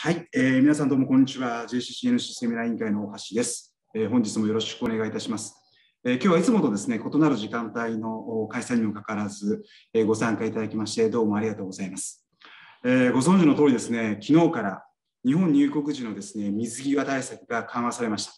はい、えー、皆さんどうもこんにちは JCCNC セミナー委員会の大橋です、えー、本日もよろしくお願いいたします、えー、今日はいつもとですね異なる時間帯の開催にもかかわらず、えー、ご参加いただきましてどうもありがとうございます、えー、ご存知の通りですね昨日から日本入国時のですね水際対策が緩和されました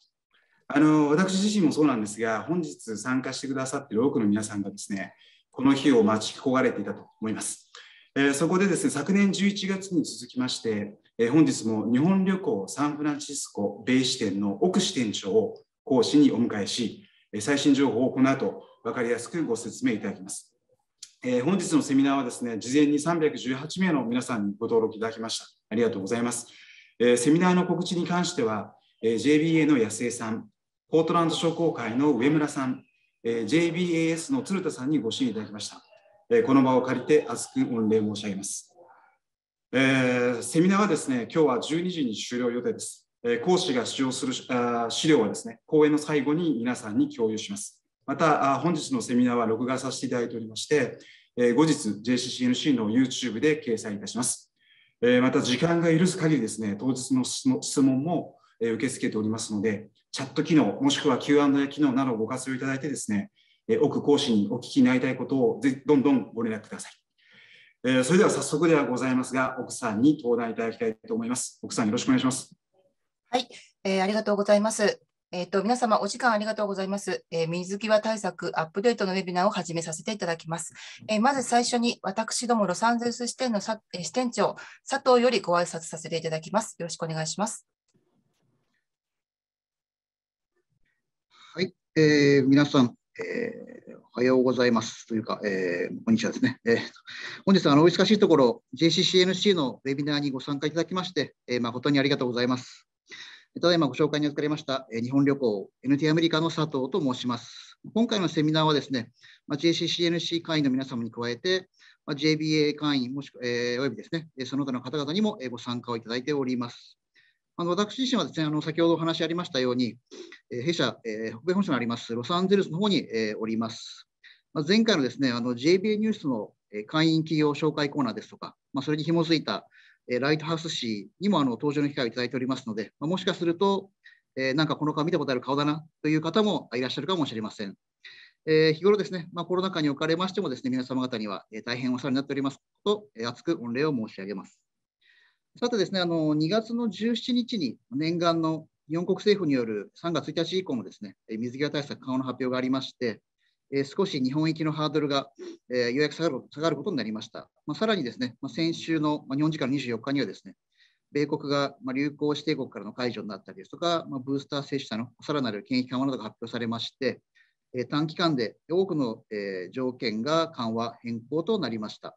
あの私自身もそうなんですが本日参加してくださっている多くの皆さんがですねこの日を待ち焦がれていたと思います、えー、そこでですね昨年11月に続きましてえ本日も日本旅行サンフランシスコ米支店の奥支店長を講師にお迎えし、最新情報をこの後分かりやすくご説明いただきます。えー、本日のセミナーはですね、事前に318名の皆さんにご登録いただきました。ありがとうございます。えー、セミナーの告知に関しては、えー、JBA の安江さん、ポートランド商工会の上村さん、え JBAS の鶴田さんにご支援いただきました。えこの場を借りて厚く御礼申し上げます。えー、セミナーはですね、今日は12時に終了予定です。え講師が使用するあ資料はですね、講演の最後に皆さんに共有します。また、本日のセミナーは録画させていただいておりまして、え後日 JCCNC の YouTube で掲載いたします。えまた、時間が許す限りですね、当日の質問も、え受け付けておりますので、チャット機能、もしくは Q&A 機能などをご活用いただいてですね、え奥講師にお聞きになりたいことをぜどんどんご連絡ください。えー、それでは早速ではございますが、奥さんに登壇いただきたいと思います。奥さん、よろしくお願いします。はい、えー、ありがとうございます。えっ、ー、と、皆様、お時間ありがとうございます。えー、水際対策アップデートのウェビナーを始めさせていただきます。えー、まず最初に、私どもロサンゼルス支店のさ、支店長、佐藤よりご挨拶させていただきます。よろしくお願いします。はい、えー、皆さん、えおはようございますというか、えー、こんにちはですね。えー、本日はあのお忙しいところ、JCCNC のウェビナーにご参加いただきまして、えー、誠にありがとうございます。ただいまご紹介に預かりました、えー、日本旅行 NT アメリカの佐藤と申します。今回のセミナーはですね、まあ、JCCNC 会員の皆様に加えて、まあ、JBA 会員もしくは、えー、およびですね、その他の方々にもご参加をいただいております。あの私自身はですね、あの先ほどお話ありましたように、え弊社、え北米本社のありますロサンゼルスの方に、えおります。まあ、前回のですね、あの JBA ニュースの会員企業紹介コーナーですとか、まあ、それに紐づいた、えライトハウス誌にもあの登場の機会をいただいておりますので、まあ、もしかすると、えなんかこの顔見たことある顔だなという方もいらっしゃるかもしれません。え日頃ですね、まあ、コロナ禍におかれましてもですね、皆様方には大変お世話になっておりますと、厚く御礼を申し上げます。さてですね、あの2月の17日に念願の日本国政府による3月1日以降もですね、水際対策緩和の発表がありまして、えー、少し日本行きのハードルが、えー、ようやく下がる下がることになりました。まあ、さらにですね、まあ、先週の、まあ、日本時間の24日にはですね、米国が、まあ、流行指定国からの解除になったりですとか、まあ、ブースター接種者のさらなる検疫緩和などが発表されまして、えー、短期間で多くの、えー、条件が緩和変更となりました。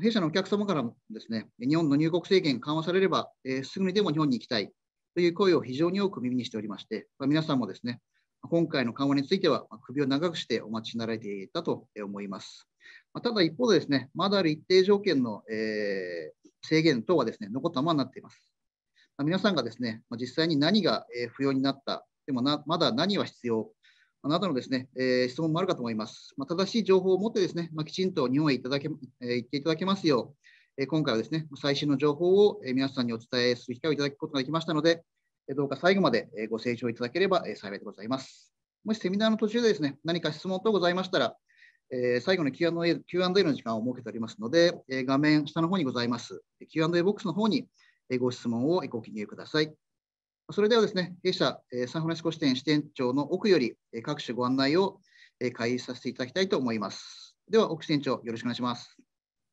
弊社のお客様からもですね、日本の入国制限緩和されれば、えー、すぐにでも日本に行きたいという声を非常に多く耳にしておりまして、まあ、皆さんもですね、今回の緩和については、首を長くしてお待ちになられていたと思います。まあ、ただ一方でですね、まだある一定条件の、えー、制限等はですね、残ったままになっています。まあ、皆さんがですね、まあ、実際に何が不要になった、でもなまだ何は必要あなたのですね、えー、質問もあるかと思います。まあ、正しい情報を持ってですね、まあ、きちんと日本へいただけ、えー、行っていただけますよう、えー、今回はですね、最新の情報を皆さんにお伝えする機会をいただくことができましたので、どうか最後までご清聴いただければ幸いでございます。もしセミナーの途中でですね、何か質問等ございましたら、えー、最後の Q&A, Q&A の時間を設けておりますので、え画面下の方にございます Q&A ボックスの方にご質問をご記入ください。それではですね、弊社サンフランシスコ支店支店長の奥より各種ご案内を開始させていただきたいと思います。では、奥支店長、よろしくお願いします。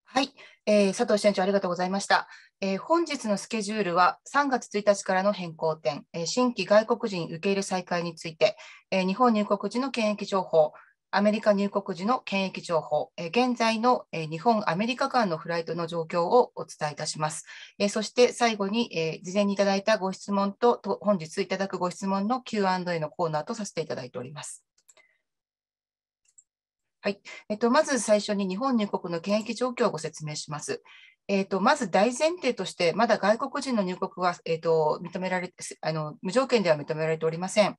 はい、えー、佐藤支店長ありがとうございました、えー、本日のスケジュールは3月1日からの変更点、え新規外国人受け入れ再開について、え日本入国時の検疫情報、アメリカ入国時の検疫情報、え現在の、え日本・アメリカ間のフライトの状況をお伝えいたします。えそして最後に、え事前にいただいたご質問とと、本日いただくご質問の Q&A のコーナーとさせていただいております。はいえっと、まず最初に日本入国の検疫状況をご説明します。えーと、まず大前提として、まだ外国人の入国は、えーと認められあの無条件では認められておりません、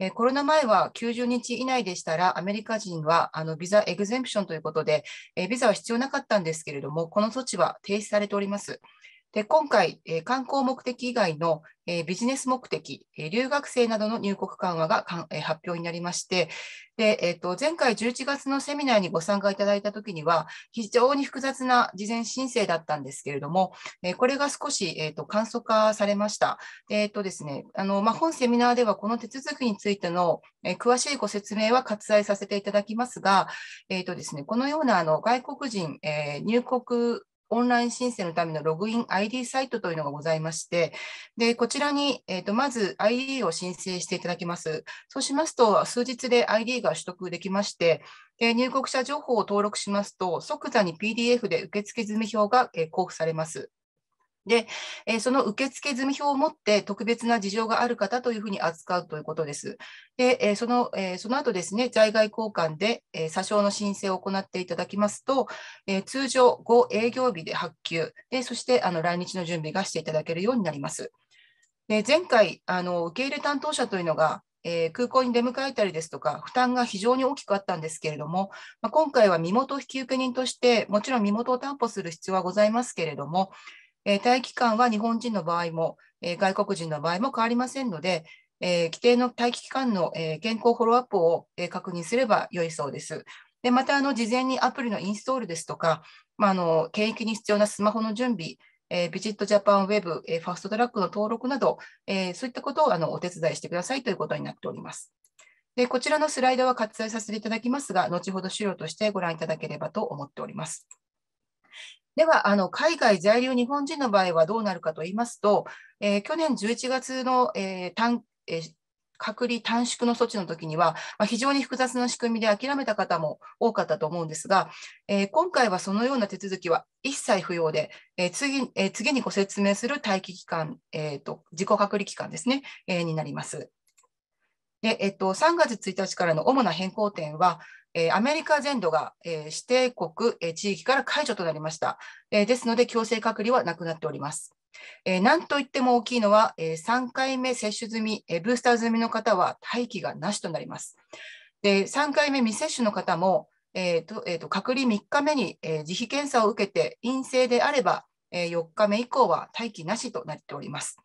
えー、コロナ前は90日以内でしたら、アメリカ人はあのビザエグゼンプションということで、えー、ビザは必要なかったんですけれども、この措置は停止されております。で今回、え観光目的以外の、えビジネス目的、え留学生などの入国緩和がえ発表になりまして、でえー、と前回11月のセミナーにご参加いただいたときには、非常に複雑な事前申請だったんですけれども、えこれが少し、えー、と簡素化されました。えーとですねあのまあ、本セミナーではこの手続きについての、え詳しいご説明は割愛させていただきますが、えーとですね、このようなあの外国人、え入国オンライン申請のためのログイン ID サイトというのがございまして、でこちらに、えーと、まず ID を申請していただきます。そうしますと、数日で ID が取得できまして、入国者情報を登録しますと、即座に PDF で受付済み表が、交付されます。で、えー、その受付済み表を持って特別な事情がある方というふうに扱うということです。で、えー、その、えー、その後ですね、在外交換で、えー、詐称の申請を行っていただきますと、え通常5営業日で発給、でそしてあの来日の準備がしていただけるようになります。で前回あの、受け入れ担当者というのが、え空港に出迎えたりですとか、負担が非常に大きくあったんですけれども、まあ、今回は身元引受人として、もちろん身元を担保する必要はございますけれども、えー、待機期間は日本人の場合も、えー、外国人の場合も変わりませんので、えー、規定の待機期間の、えー、健康フォローアップを、えー、確認すれば良いそうです。でまたあの、事前にアプリのインストールですとか、まあ、あの検疫に必要なスマホの準備、えー、ビジットジャパンウェブ、えー、ファストトラックの登録など、えー、そういったことをあのお手伝いしてくださいということになっております。でこちらのスライドは割愛させていただきますが、後ほど資料としてご覧いただければと思っております。では、あの海外在留日本人の場合はどうなるかと言いますと、えー、去年11月の、えー短えー、隔離短縮の措置の時には、まあ、非常に複雑な仕組みで諦めた方も多かったと思うんですが、えー、今回はそのような手続きは一切不要で、えー、次えー、次にご説明する待機期間、えーと、と自己隔離期間ですね、えになります。でえっと、3月1日からの主な変更点は、アメリカ全土が、指定国、地域から解除となりました、ですので強制隔離はなくなっております。なんといっても大きいのは、え3回目接種済み、ブースター済みの方は待機がなしとなります。で3回目未接種の方も、えーとえーと、隔離3日目に、自費検査を受けて陰性であれば、え4日目以降は待機なしとなっております。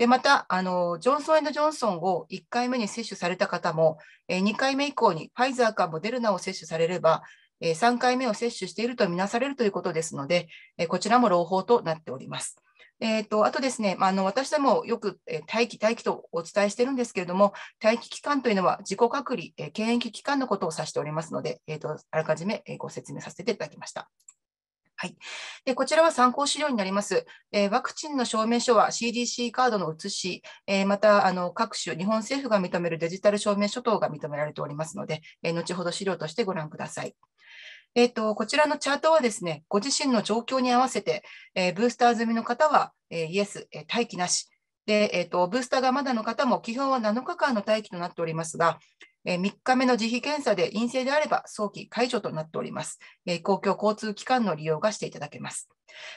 で、また、あの、ジョンソンジョンソンを1回目に接種された方も、え2回目以降にファイザーかモデルナを接種されれば、え3回目を接種しているとみなされるということですので、えこちらも朗報となっております。えーと、あとですね、まあ、の私どもよく、え待機、待機とお伝えしているんですけれども、待機期間というのは自己隔離、え検疫期間のことを指しておりますので、えーと、とあらかじめご説明させていただきました。はい、でこちらは参考資料になります。えー、ワクチンの証明書は CDC カードの写し、えー、またあの各種、日本政府が認めるデジタル証明書等が認められておりますので、えー、後ほど資料としてご覧ください。えーと、こちらのチャートはですね、ご自身の状況に合わせて、えブースター済みの方は、えイエス、え待機なし、でえーと、ブースターがまだの方も基本は7日間の待機となっておりますが、え3日目の自費検査で陰性であれば早期解除となっております。公共交通機関の利用がしていただけます。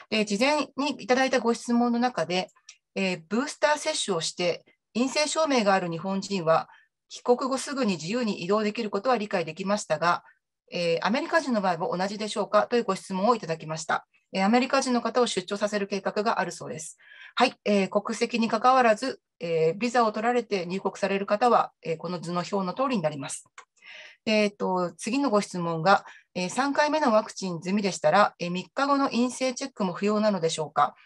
で事前にいただいたご質問の中で、ブースター接種をして陰性証明がある日本人は、帰国後すぐに自由に移動できることは理解できましたが、アメリカ人の場合も同じでしょうかというご質問をいただきました。えアメリカ人の方を出張させる計画があるそうです。はい、えー、国籍にかかわらず、えー、ビザを取られて入国される方は、えこの図の表の通りになります。えーと、と次のご質問が、え3回目のワクチン済みでしたら、え3日後の陰性チェックも不要なのでしょうか、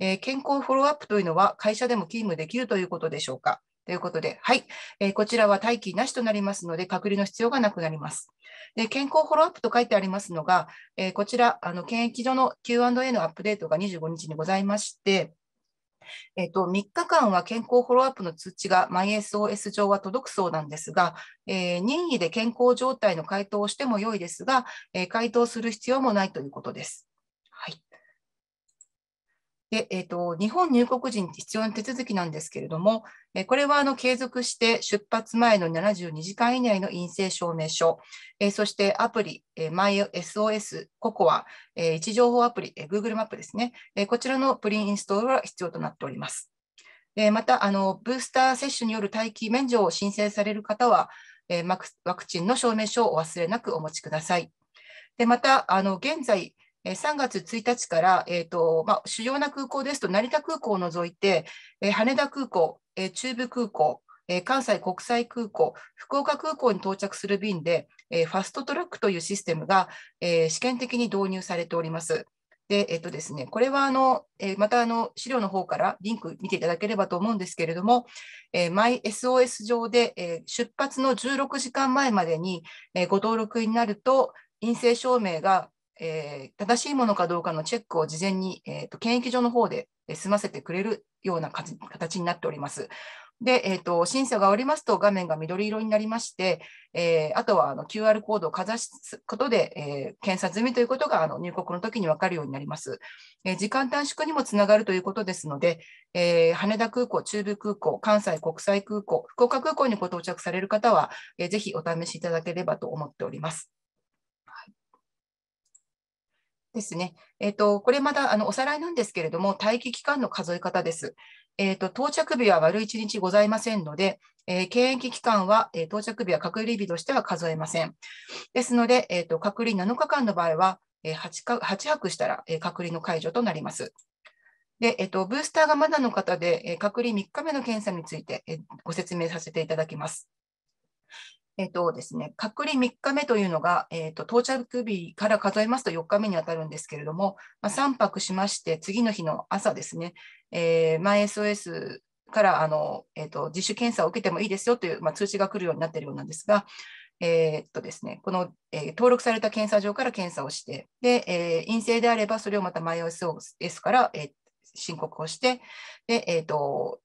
え健康フォローアップというのは会社でも勤務できるということでしょうかということで、はい、えー、こちらは待機なしとなりますので、隔離の必要がなくなります。で健康フォローアップと書いてありますのが、えー、こちら、あの検疫所の Q&A のアップデートが25日にございまして、えっと、3日間は健康フォローアップの通知が MySOS 上は届くそうなんですが、えー、任意で健康状態の回答をしても良いですが、えー、回答する必要もないということです。で、えっ、ー、と、日本入国時に必要な手続きなんですけれども、えー、これはあの継続して出発前の72時間以内の陰性証明書、えー、そしてアプリ、えー、MySOS、COCOA、えー、位置情報アプリ、えー、Google マップですね、えー、こちらのプリンインストールは必要となっております。えー、またあの、ブースター接種による待機免除を申請される方は、えー、ワクチンの証明書をお忘れなくお持ちください。でまたあの現在3月1日から、えーとまあ、主要な空港ですと成田空港を除いて、えー、羽田空港、えー、中部空港、えー、関西国際空港、福岡空港に到着する便で、えー、ファストトラックというシステムが、えー、試験的に導入されております。でえっとですね、これはあの、えまたあの資料の方からリンク見ていただければと思うんですけれども、えマイ SOS 上で、え出発の16時間前までに、えご登録になると、陰性証明がえー、正しいものかどうかのチェックを事前に、えーと、検疫所の方で済ませてくれるような形になっております。で、えーと、審査が終わりますと画面が緑色になりまして、えー、あとはあの QR コードをかざすことで、えー、検査済みということがあの入国の時に分かるようになります、えー、時間短縮にもつながるということですので、え羽田空港、中部空港、関西国際空港、福岡空港にご到着される方は、えー、ぜひお試しいただければと思っております。ですね。えっ、ー、と、これまだあのおさらいなんですけれども、待機期間の数え方です。えっ、ー、と、到着日は悪い1日ございませんので、えー、検疫期間は、え到着日は隔離日としては数えません。ですので、えっ、と、隔離7日間の場合は、え 8, か8泊したら、え隔離の解除となります。で、えっ、と、ブースターがまだの方で、え隔離3日目の検査について、えご説明させていただきます。えっ、とですね、隔離3日目というのが、えっ、と到着日から数えますと4日目にあたるんですけれども、まあ、3泊しまして、次の日の朝ですね、えー、マイ SOS からあの、えっと自主検査を受けてもいいですよという、まあ、通知が来るようになっているようなんですが、えっとですね、この、えー、登録された検査場から検査をして、でえー、陰性であれば、それをまたマイ SOS から、えー、申告をして、でえ OK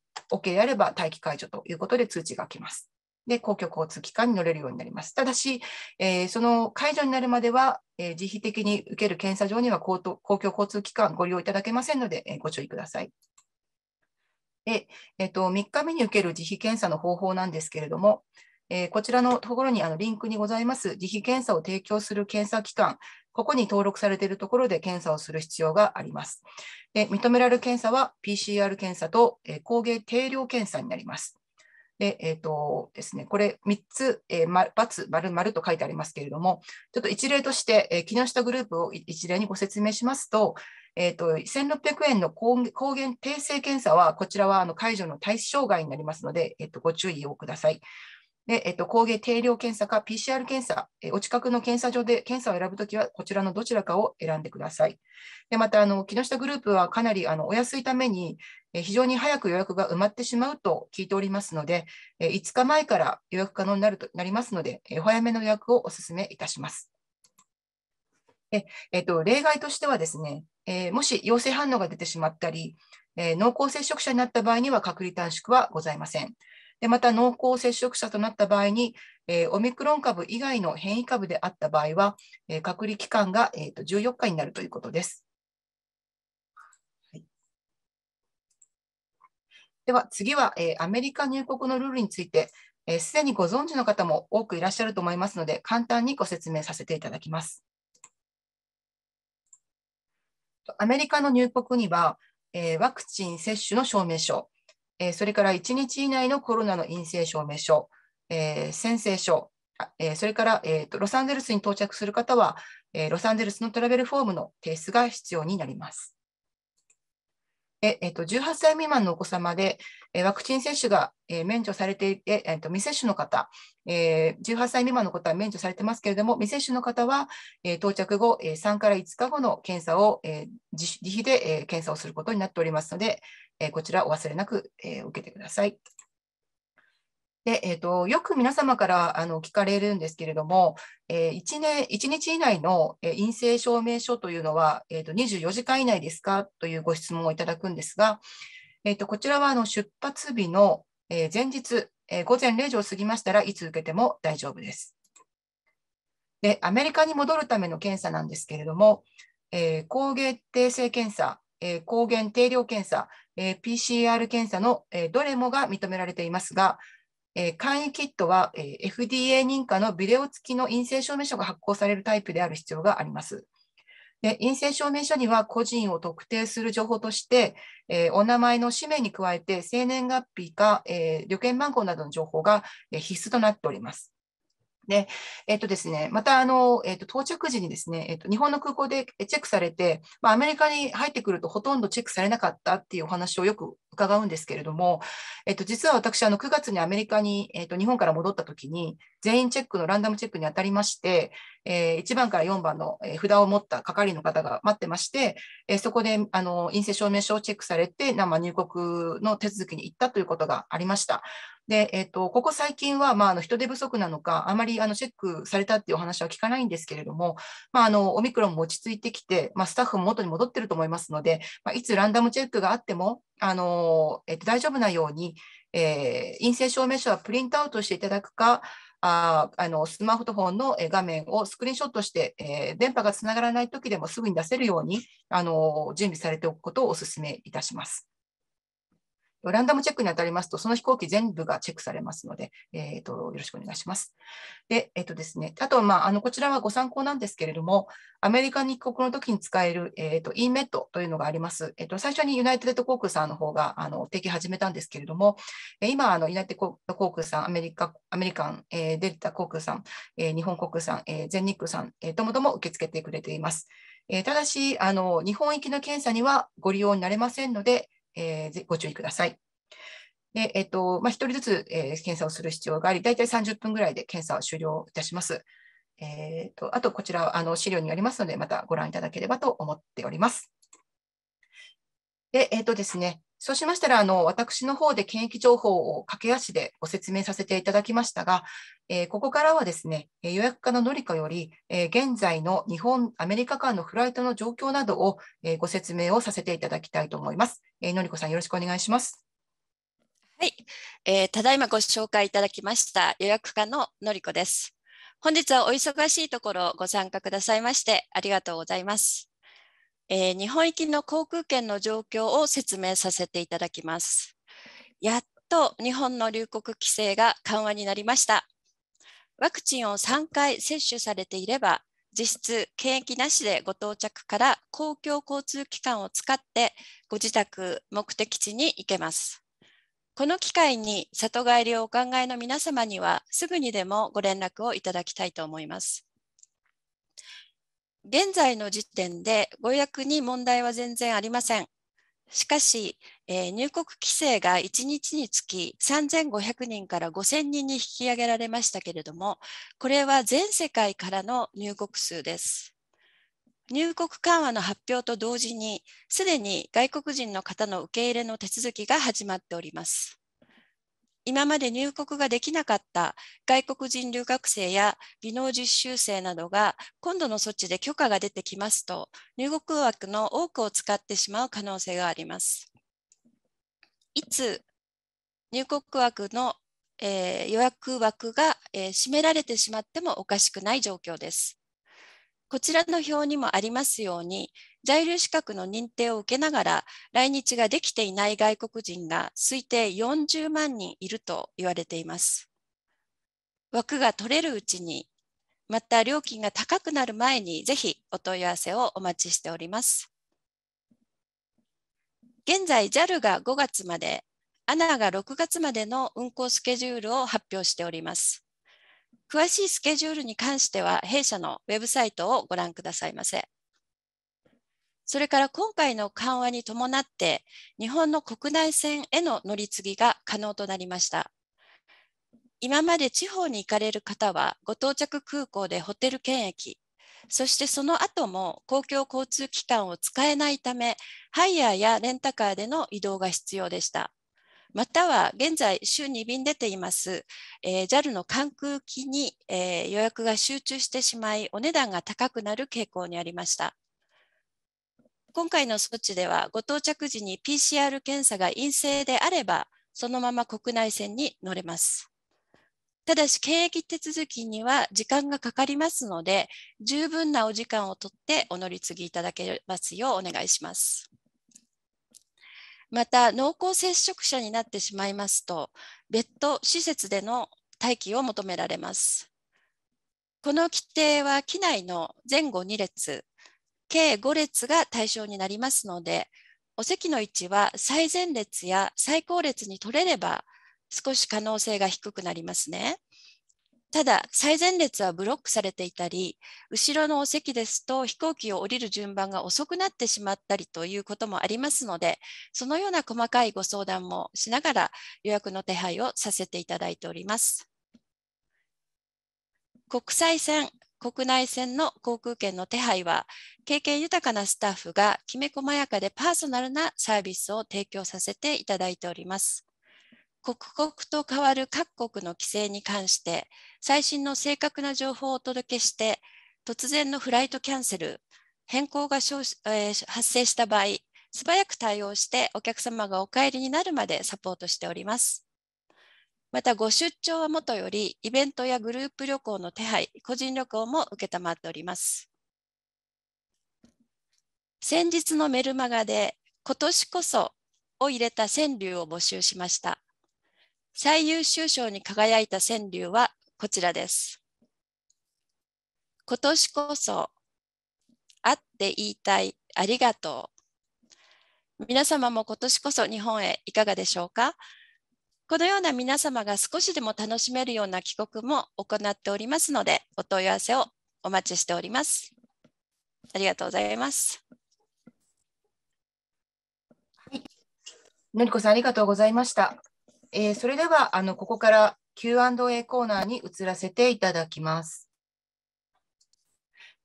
であれば待機解除ということで通知が来ます。で、公共交通機関に乗れるようになります。ただし、えー、その解除になるまでは、えー、自費的に受ける検査場には公共交通機関ご利用いただけませんので、えー、ご注意ください。で、えーと、3日目に受ける自費検査の方法なんですけれども、えー、こちらのところにあのリンクにございます自費検査を提供する検査機関、ここに登録されているところで検査をする必要があります。で認められる検査は PCR 検査と、えー、抗原定量検査になります。で、えっ、ー、とですね、これ3つ、えー、×、丸、丸と書いてありますけれども、ちょっと一例として、えー、木下グループを一例にご説明しますと、えー、と、1600円の抗原定性検査は、こちらはあの解除の対象外になりますので、えー、と、ご注意をください。で、えと、抗原定量検査か PCR 検査、えお近くの検査所で検査を選ぶときは、こちらのどちらかを選んでください。でまたあの、木下グループはかなりあのお安いために、非常に早く予約が埋まってしまうと聞いておりますので、5日前から予約可能になるとなりますので、お早めの予約をお勧めいたします。ええっと、例外としてはですね、えもし陽性反応が出てしまったり、え濃厚接触者になった場合には隔離短縮はございません。でまた濃厚接触者となった場合に、えオミクロン株以外の変異株であった場合は、え隔離期間が、えー、と14日になるということです。では次は、えアメリカ入国のルールについて、す、で、にご存知の方も多くいらっしゃると思いますので、簡単にご説明させていただきます。アメリカの入国には、えワクチン接種の証明書、えそれから1日以内のコロナの陰性証明書、え宣誓書、えそれから、えー、とロサンゼルスに到着する方は、えロサンゼルスのトラベルフォームの提出が必要になります。で、えっと、18歳未満のお子様で、えワクチン接種が、え免除されていて、えっと、未接種の方、え18歳未満の方は免除されてますけれども、未接種の方は、え到着後、え3から5日後の検査を、え自費で、え検査をすることになっておりますので、えこちらお忘れなく、え受けてください。で、えっ、ー、と、よく皆様からあの聞かれるんですけれども、えー、1年、1日以内の、え陰性証明書というのは、えっ、ー、と、24時間以内ですかというご質問をいただくんですが、えっ、と、こちらはあの出発日の、え前日、え午前0時を過ぎましたらいつ受けても大丈夫です。で、アメリカに戻るための検査なんですけれども、え抗原定性検査、え抗原定量検査、え PCR 検査の、えどれもが認められていますが、えー、簡易キットは、えー、FDA 認可のビデオ付きの陰性証明書が発行されるタイプである必要があります。で陰性証明書には個人を特定する情報として、えー、お名前の氏名に加えて生年月日か、えー、旅券番号などの情報が、え必須となっております。で、えっ、ー、とですね、また、あの、えっ、ー、と、到着時にですね、えっ、ー、と、日本の空港でチェックされて、まあ、アメリカに入ってくるとほとんどチェックされなかったっていうお話をよく伺うんですけれども、えっと、実は私、あの9月にアメリカに、えっと、日本から戻った時に、全員チェックのランダムチェックに当たりまして、えー、1番から4番の札を持った係の方が待ってまして、えー、そこであの陰性証明書をチェックされて、生入国の手続きに行ったということがありました。で、えっと、ここ最近は、まあ、あの人手不足なのか、あまりあのチェックされたっていうお話は聞かないんですけれども、まあ、あのオミクロンも落ち着いてきて、まあ、スタッフも元に戻ってると思いますので、まあ、いつランダムチェックがあっても、あのえっと、大丈夫なように、えー、陰性証明書はプリントアウトしていただくか、ああのスマートフォンの画面をスクリーンショットして、えー、電波がつながらないときでもすぐに出せるようにあの準備されておくことをお勧めいたします。ランダムチェックに当たりますと、その飛行機全部がチェックされますので、えーと、よろしくお願いします。で、えーとですね、あと、まあ、あのこちらはご参考なんですけれども、アメリカに帰国の時に使える、えーと、EMET というのがあります。えーと、最初にユナイテッド航空さんの方があの提携始めたんですけれども、今、あのユナイテッド航空さん、アメリカアメリカン、えー、デルタ航空さん、えー、日本航空さん、えー、全日空さん、えー、ともども受け付けてくれています。えただしあの、日本行きの検査にはご利用になれませんので、えー、ご注意ください。で、えっ、ー、と、まあ、1人ずつ、えー、検査をする必要があり、大体30分ぐらいで検査を終了いたします。えっ、ー、と、あと、こちら、あの、資料にありますので、またご覧いただければと思っております。で、えっ、とですね、そうしましたら、あの、私の方で検疫情報を駆け足でご説明させていただきましたが、えー、ここからはですね、予約課ののりかより、えー、現在の日本、アメリカ間のフライトの状況などを、えー、ご説明をさせていただきたいと思います。えー、のりこさん、よろしくお願いします。はい、えー、ただいまご紹介いただきました予約課ののりこです。本日はお忙しいところご参加くださいましてありがとうございます。えー、日本行きの航空券の状況を説明させていただきます。やっと日本の入国規制が緩和になりました。ワクチンを3回接種されていれば、実質検疫なしでご到着から公共交通機関を使ってご自宅目的地に行けます。この機会に里帰りをお考えの皆様にはすぐにでもご連絡をいただきたいと思います。現在の時点でご予約に問題は全然ありません。しかし、えー、入国規制が1日につき3500人から5000人に引き上げられましたけれども、これは全世界からの入国数です。入国緩和の発表と同時に、すでに外国人の方の受け入れの手続きが始まっております。今まで入国ができなかった外国人留学生や技能実習生などが今度の措置で許可が出てきますと入国枠の多くを使ってしまう可能性があります。いつ入国枠の、えー、予約枠が、えー、閉められてしまってもおかしくない状況です。こちらの表にもありますように、在留資格の認定を受けながら来日ができていない外国人が推定40万人いると言われています。枠が取れるうちに、また料金が高くなる前にぜひお問い合わせをお待ちしております。現在 JAL が5月まで、ANA が6月までの運行スケジュールを発表しております。詳しいスケジュールに関しては、弊社のウェブサイトをご覧くださいませ。それから今回の緩和に伴って、日本の国内線への乗り継ぎが可能となりました。今まで地方に行かれる方は、ご到着空港でホテル検疫、そしてその後も公共交通機関を使えないため、ハイヤーやレンタカーでの移動が必要でした。または現在週2便出ています、えー、JAL の関空機に、えー、予約が集中してしまいお値段が高くなる傾向にありました。今回の措置ではご到着時に PCR 検査が陰性であればそのまま国内線に乗れます。ただし、検疫手続きには時間がかかりますので、十分なお時間をとってお乗り継ぎいただけますようお願いします。また濃厚接触者になってしまいますと別途施設での待機を求められますこの規定は機内の前後2列計5列が対象になりますのでお席の位置は最前列や最後列に取れれば少し可能性が低くなりますね。ただ、最前列はブロックされていたり、後ろのお席ですと飛行機を降りる順番が遅くなってしまったりということもありますので、そのような細かいご相談もしながら予約の手配をさせていただいております。国際線、国内線の航空券の手配は、経験豊かなスタッフがきめ細やかでパーソナルなサービスを提供させていただいております。刻々と変わる各国の規制に関して最新の正確な情報をお届けして突然のフライトキャンセル変更が、え発生した場合素早く対応してお客様がお帰りになるまでサポートしております。またご出張はもとよりイベントやグループ旅行の手配個人旅行も承っております。先日のメルマガで今年こそを入れた川柳を募集しました。最優秀賞に輝いた川柳はこちらです。今年こそ会って言いたいありがとう。皆様も今年こそ日本へいかがでしょうかこのような皆様が少しでも楽しめるような帰国も行っておりますので、お問い合わせをお待ちしております。ありがとうございます。はい、のりこさん、ありがとうございました。えー、それでは、あの、ここから Q&A コーナーに移らせていただきます。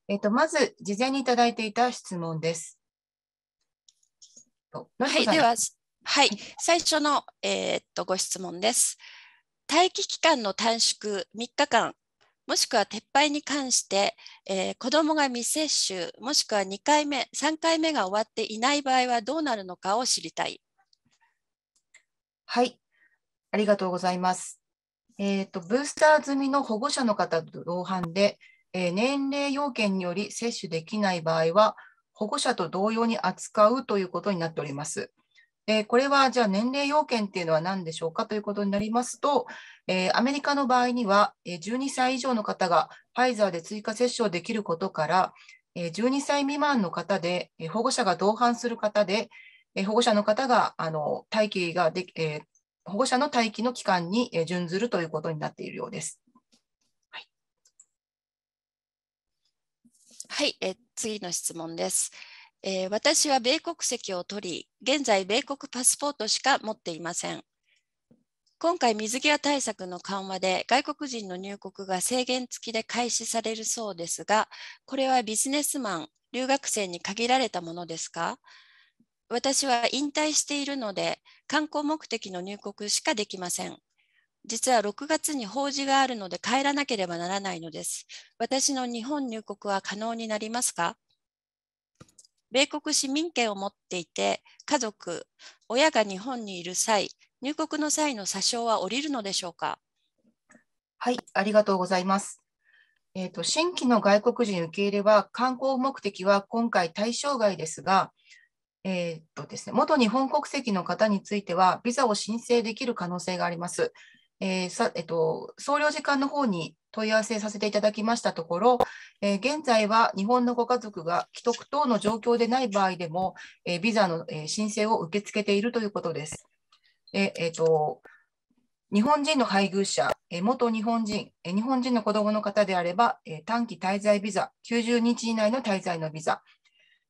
えっ、ー、と、まず、事前にいただいていた質問です。はい、では、はい、最初の、えー、っとご質問です。待機期間の短縮3日間、もしくは撤廃に関して、えー、子どもが未接種、もしくは2回目、3回目が終わっていない場合はどうなるのかを知りたい。はい、ありがとうございます。えっ、ー、と、ブースター済みの保護者の方と同伴で、えー、年齢要件により接種できない場合は、保護者と同様に扱うということになっております。えー、これは、じゃあ年齢要件っていうのは何でしょうかということになりますと、えアメリカの場合には、え12歳以上の方がファイザーで追加接種をできることから、え12歳未満の方で、え保護者が同伴する方で、え保護者の方があの待機がで、え保護者の待機の期間に準ずるということになっているようです。はい、はい、え次の質問です。えー、私は米国籍を取り、現在米国パスポートしか持っていません。今回水際対策の緩和で外国人の入国が制限付きで開始されるそうですが、これはビジネスマン、留学生に限られたものですか私は引退しているので観光目的の入国しかできません。実は6月に法事があるので帰らなければならないのです。私の日本入国は可能になりますか米国市民権を持っていて、家族、親が日本にいる際、入国の際の詐称は下りるのでしょうかはい、ありがとうございます。えーと新規の外国人受け入れは観光目的は今回対象外ですが、えー、っとですね、元日本国籍の方については、ビザを申請できる可能性があります。えーさえっと、総領事館の方に問い合わせさせていただきましたところ、えー、現在は日本のご家族が既得等の状況でない場合でも、えー、ビザの、えー、申請を受け付けているということです。えと日本人の配偶者、元日本人、日本人の子どもの方であれば、短期滞在ビザ、90日以内の滞在のビザ、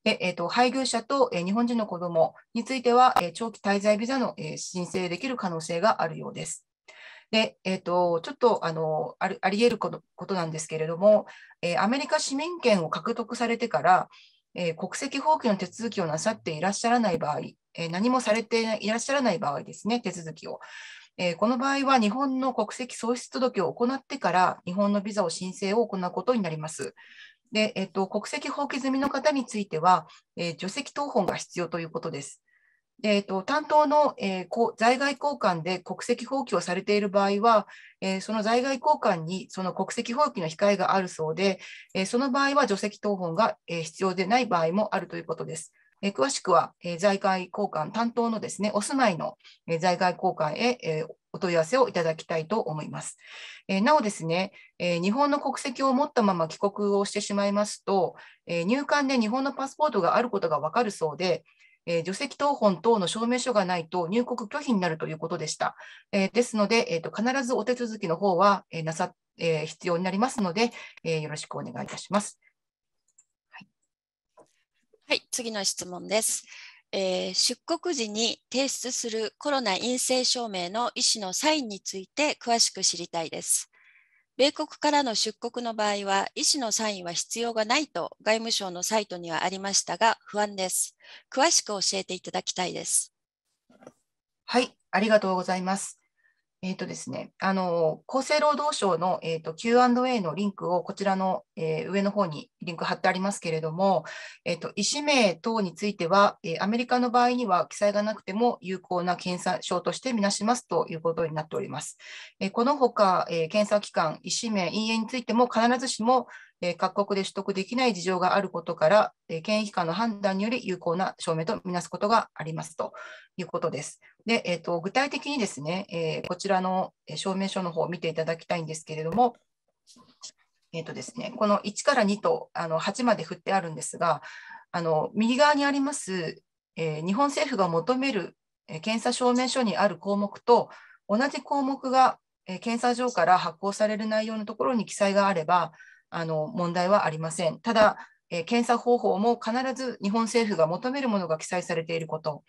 で、えーと、配偶者と、えー、日本人の子どもについては、えー、長期滞在ビザの、えー、申請できる可能性があるようです。で、えーと、ちょっとあのありえることなんですけれども、えアメリカ市民権を獲得されてから、え国籍放棄の手続きをなさっていらっしゃらない場合、え何もされていらっしゃらない場合ですね、手続きを。えこの場合は日本の国籍喪失届を行ってから日本のビザを申請を行うことになります。で、えっと、国籍放棄済みの方については、えー、除籍謄本が必要ということです。えっと、担当の、えー、在外交換で国籍放棄をされている場合は、えー、その在外交換にその国籍放棄の控えがあるそうで、えー、その場合は除籍謄本が、え必要でない場合もあるということです。え詳しくは、え在外交換担当のですね、お住まいの、え在外交換へ、えお問い合わせをいただきたいと思います。えなおですね、え日本の国籍を持ったまま帰国をしてしまいますと、え入管で日本のパスポートがあることがわかるそうで、え除籍謄本等の証明書がないと入国拒否になるということでした。えですので、えーと、必ずお手続きの方は、えなさ、え必要になりますので、えよろしくお願いいたします。はい、次の質問です。えー、出国時に提出するコロナ陰性証明の医師のサインについて詳しく知りたいです。米国からの出国の場合は、医師のサインは必要がないと外務省のサイトにはありましたが、不安です。詳しく教えていただきたいです。はい、ありがとうございます。えっ、ー、とですね、あの厚生労働省の、えーと、Q&A のリンクをこちらの、えー、上の方にリンク貼ってありますけれども、えーと、医師名等については、えー、アメリカの場合には記載がなくても有効な検査証としてみなしますということになっております。えー、このほか、え検査機関、医師名、陰影についても必ずしも各国で取得できない事情があることから、検疫官の判断により有効な証明とみなすことがありますということです。でえーと、具体的にですね、えこちらの証明書の方を見ていただきたいんですけれども、えーとですね、この1から2とあの8まで振ってあるんですが、あの右側にあります、え日本政府が求める検査証明書にある項目と同じ項目が検査場から発行される内容のところに記載があれば、あの問題はありません。ただ、え検査方法も必ず日本政府が求めるものが記載されていること、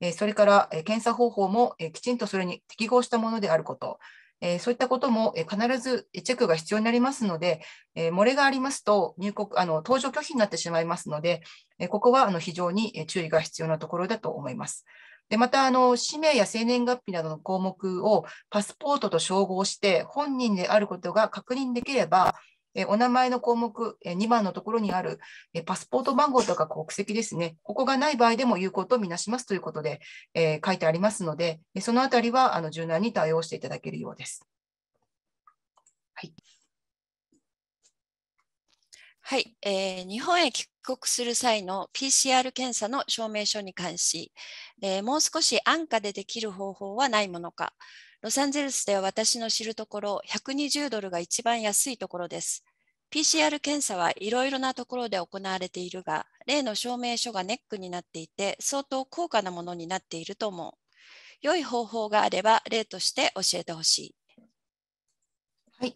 えそれから、え検査方法も、えきちんとそれに適合したものであること、えそういったことも、え必ずチェックが必要になりますので、え漏れがありますと入国あの搭乗拒否になってしまいますので、えここはあの非常に注意が必要なところだと思います。でまたあの、氏名や生年月日などの項目をパスポートと照合して、本人であることが確認できれば、えお名前の項目、え2番のところにある、えパスポート番号とか国籍ですね、ここがない場合でも有効とみなしますということで、え書いてありますので、そのあたりはあの柔軟に対応していただけるようです。はい。はい、えー、日本へ帰国する際の PCR 検査の証明書に関し、えー、もう少し安価でできる方法はないものか、ロサンゼルスでは私の知るところ、120ドルが一番安いところです。PCR 検査はいろいろなところで行われているが、例の証明書がネックになっていて、相当高価なものになっていると思う。良い方法があれば、例として教えてほしい。はい、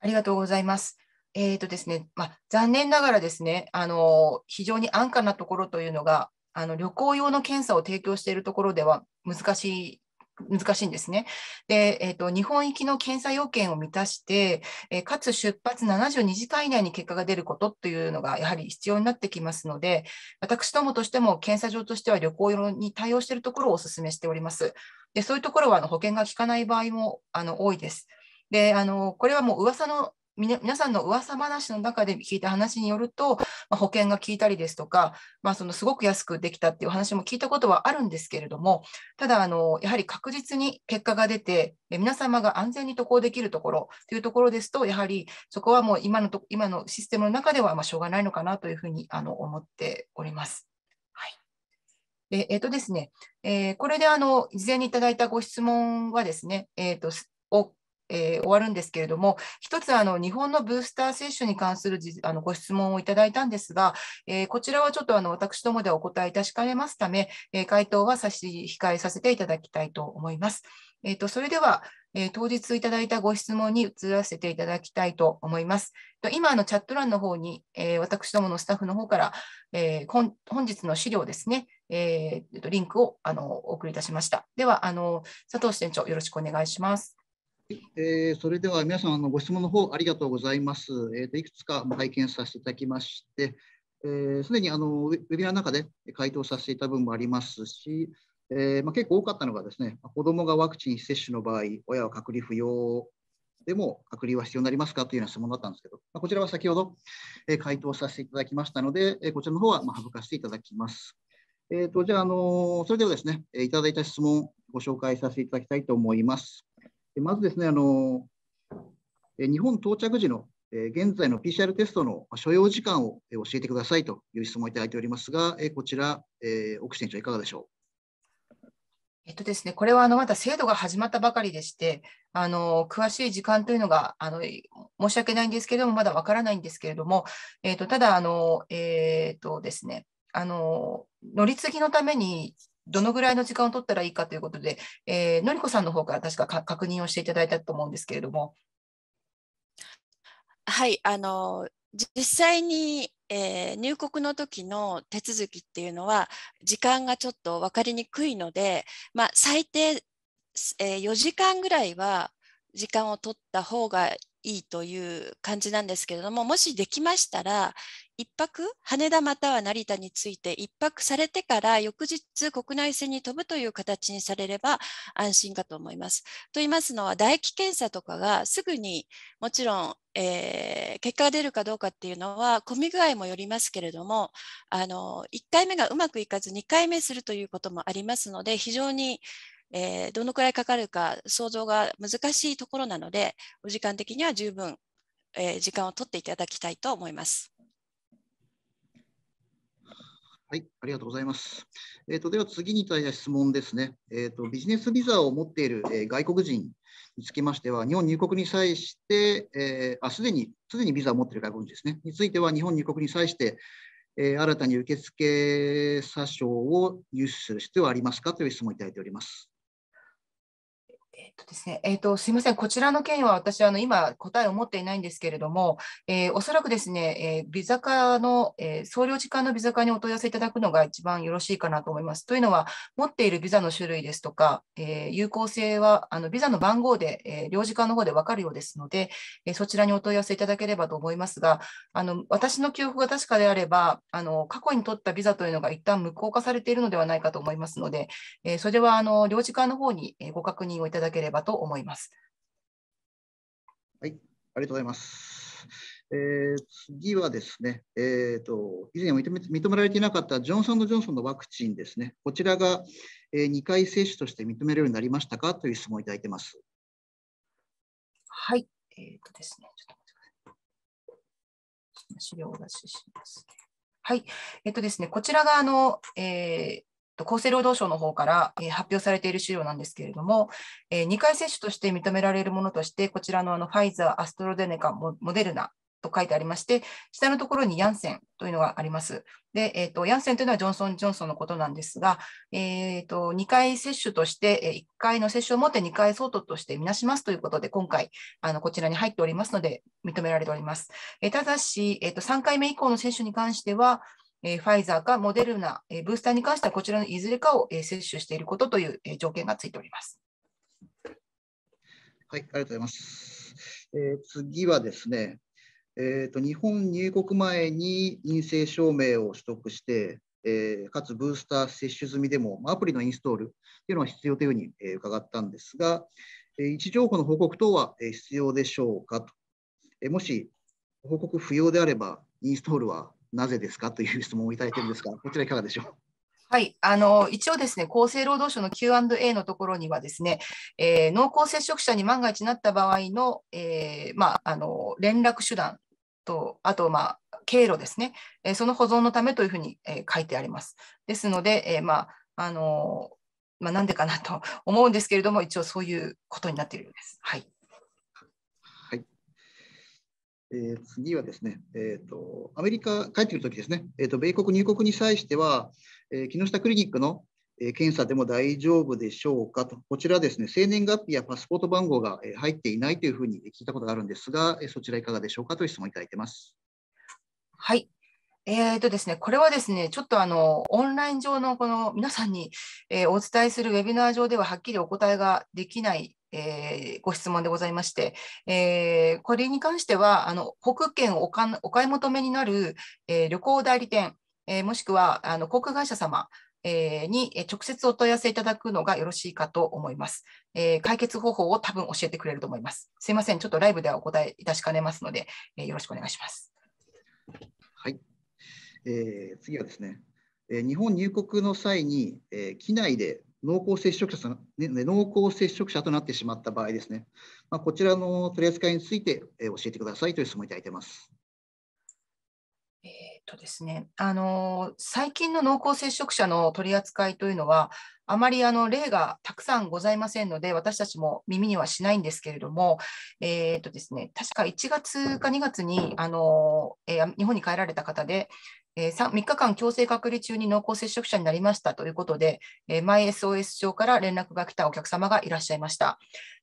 ありがとうございます。えーとですねまあ、残念ながらですねあの、非常に安価なところというのが、あの旅行用の検査を提供しているところでは難しい難しいんですね。で、えっ、ー、と、日本行きの検査要件を満たして、えー、かつ出発72時間以内に結果が出ることというのがやはり必要になってきますので、私どもとしても検査場としては旅行用に対応しているところをお勧めしております。で、そういうところはあの保険が効かない場合もあの多いです。で、あの、これはもう噂の皆さんの噂話の中で聞いた話によると、まあ、保険が効いたりですとか、まあ、そのすごく安くできたっていう話も聞いたことはあるんですけれどもただあのやはり確実に結果が出て皆様が安全に渡航できるところというところですとやはりそこはもう今のと今のシステムの中ではましょうがないのかなというふうにあの思っております。でえっ、ー、とですね、えー、これであの事前にいただいたご質問はですね、えー、とをえー、終わるんですけれども、一つあの日本のブースター接種に関するあのご質問をいただいたんですが、えー、こちらはちょっとあの私どもでお答えいたしかねますため、えー、回答は差し控えさせていただきたいと思います。えーと、とそれでは、えー、当日いただいたご質問に移らせていただきたいと思います。今、のチャット欄の方に、えー、私どものスタッフの方から、えー、本日の資料ですね、えー、リンクをあのお送りいたしました。ではあの、佐藤支店長、よろしくお願いします。えー、それでは皆さんのご質問の方ありがとうございます。えーと、いくつか拝見させていただきまして、す、えー、で、にあのウェビナーの中で回答させていた分もありますし、えー、まあ、結構多かったのがですね、子どもがワクチン接種の場合、親は隔離不要でも隔離は必要になりますかというような質問だったんですけど、まあ、こちらは先ほど、え回答させていただきましたので、えこちらの方はま省かせていただきます。えーと、じゃあ、あのそれではですね、いただいた質問、ご紹介させていただきたいと思います。まずですね、あの日本到着時の現在の PCR テストの所要時間を教えてくださいという質問をいただいておりますが、こちら、奥支店長、いかがでしょう。えっとですね、これはあのまだ制度が始まったばかりでして、あの詳しい時間というのがあの申し訳ないんですけれども、まだわからないんですけれども、えっと、ただあの、えっとですね、あの乗り継ぎのためにどのぐらいの時間を取ったらいいかということで、えー、のりこさんの方から確か確認をしていただいたと思うんですけれども。はいあの実際に、えー、入国の時の手続きっていうのは時間がちょっと分かりにくいので、まあ、最低、えー、4時間ぐらいは時間を取った方がいいという感じなんですけれどももしできましたら1泊羽田または成田について1泊されてから翌日国内線に飛ぶという形にされれば安心かと思います。と言いますのは唾液検査とかがすぐにもちろん、えー、結果が出るかどうかっていうのは混み具合もよりますけれどもあの1回目がうまくいかず2回目するということもありますので非常にえー、どのくらいかかるか想像が難しいところなので、お時間的には十分、えー、時間を取っていただきたいと思います。はい、ありがとうございます。えーと、では次に対して質問ですね、えーと。ビジネスビザを持っている、えー、外国人につきましては、日本入国に際して、えー、あすでにすでにビザを持っている外国人ですね、については日本入国に際して、えー、新たに受付詐称を入手する必要はありますかという質問をいただいております。えっとですね、えっと、すみません、こちらの件は私、あの、今、答えを持っていないんですけれども、えー、おそらくですね、えー、ビザ化の、えー、総領事館のビザ化にお問い合わせいただくのが一番よろしいかなと思います。というのは、持っているビザの種類ですとか、えー、有効性は、あの、ビザの番号で、えー、領事館の方でわかるようですので、えー、そちらにお問い合わせいただければと思いますが、あの、私の記憶が確かであれば、あの、過去に取ったビザというのが一旦無効化されているのではないかと思いますので、えー、それは、あの、領事館の方にご確認をいただただければと思います。はい、ありがとうございます。えー、次はですね、えーと、以前認め認められていなかったジョンソン・ジョンソンのワクチンですね、こちらが、えー、2回接種として認めるようになりましたかという質問をいただいてます。はい、えーとですね、ちょっと待ってください。資料を出しします。はい、えっとですね、こちらがあの、えー、厚生労働省の方から発表されている資料なんですけれども、2回接種として認められるものとして、こちらのあのファイザー、アストロゼネカ、モデルナと書いてありまして、下のところにヤンセンというのがあります。で、えーと、ヤンセンというのはジョンソン・ジョンソンのことなんですが、えーと2回接種として、1回の接種をもって2回相当としてみなしますということで、今回あのこちらに入っておりますので、認められております。えー、ただし、えーと、3回目以降の接種に関しては、えー、ファイザーかモデルナ、えー、ブースターに関してはこちらのいずれかを、えー、接種していることという、えー、条件がついております。はい、ありがとうございます。えー、次はですね、えーと、日本入国前に陰性証明を取得して、えー、かつブースター接種済みでもアプリのインストールというのは必要というふうに、えー、伺ったんですが、えー、位置情報の報告等は、えー、必要でしょうかと、えー、もし報告不要であればインストールはなぜですかという質問をいただいてるんですが、こちらいかがでしょう。はい、あの一応ですね、厚生労働省の Q&A のところにはですね、えー、濃厚接触者に万が一なった場合の,、えーまあ、あの連絡手段と、あと、まあ、経路ですね、えー、その保存のためというふうに、えー、書いてあります。ですので、えーまああのまあ、なんでかなと思うんですけれども、一応そういうことになっているようです。はいえー、次はですね、えーと、アメリカ帰ってくるときですね、えーと、米国入国に際しては、えー、木下クリニックの、えー、検査でも大丈夫でしょうかと、こちらですね、生年月日やパスポート番号が、え入っていないというふうに聞いたことがあるんですが、えー、そちらいかがでしょうかという質問いただいてます。はい、えーとですね、これはですね、ちょっとあのオンライン上のこの皆さんに、えー、お伝えするウェビナー上でははっきりお答えができないえー、ご質問でございまして、えー、これに関してはあの航券をお買い求めになる、えー、旅行代理店、えもしくはあの航空会社様えに直接お問い合わせいただくのがよろしいかと思います。え解決方法を多分教えてくれると思います。すいません、ちょっとライブではお答えいたしかねますので、えよろしくお願いします。はい、えー、次はですね、え日本入国の際に、え機内で濃厚接触者ね、濃厚接触者となってしまった場合ですね、まあ、こちらの取り扱いについて、え教えてくださいという質問いただいてます。とですね、あの最近の濃厚接触者の取り扱いというのは、あまりあの例がたくさんございませんので、私たちも耳にはしないんですけれども、えーとですね、確か1月か2月にあの、えー、日本に帰られた方で、えー3、3日間強制隔離中に濃厚接触者になりましたということで、えー、マイ SOS 上から連絡が来たお客様がいらっしゃいました。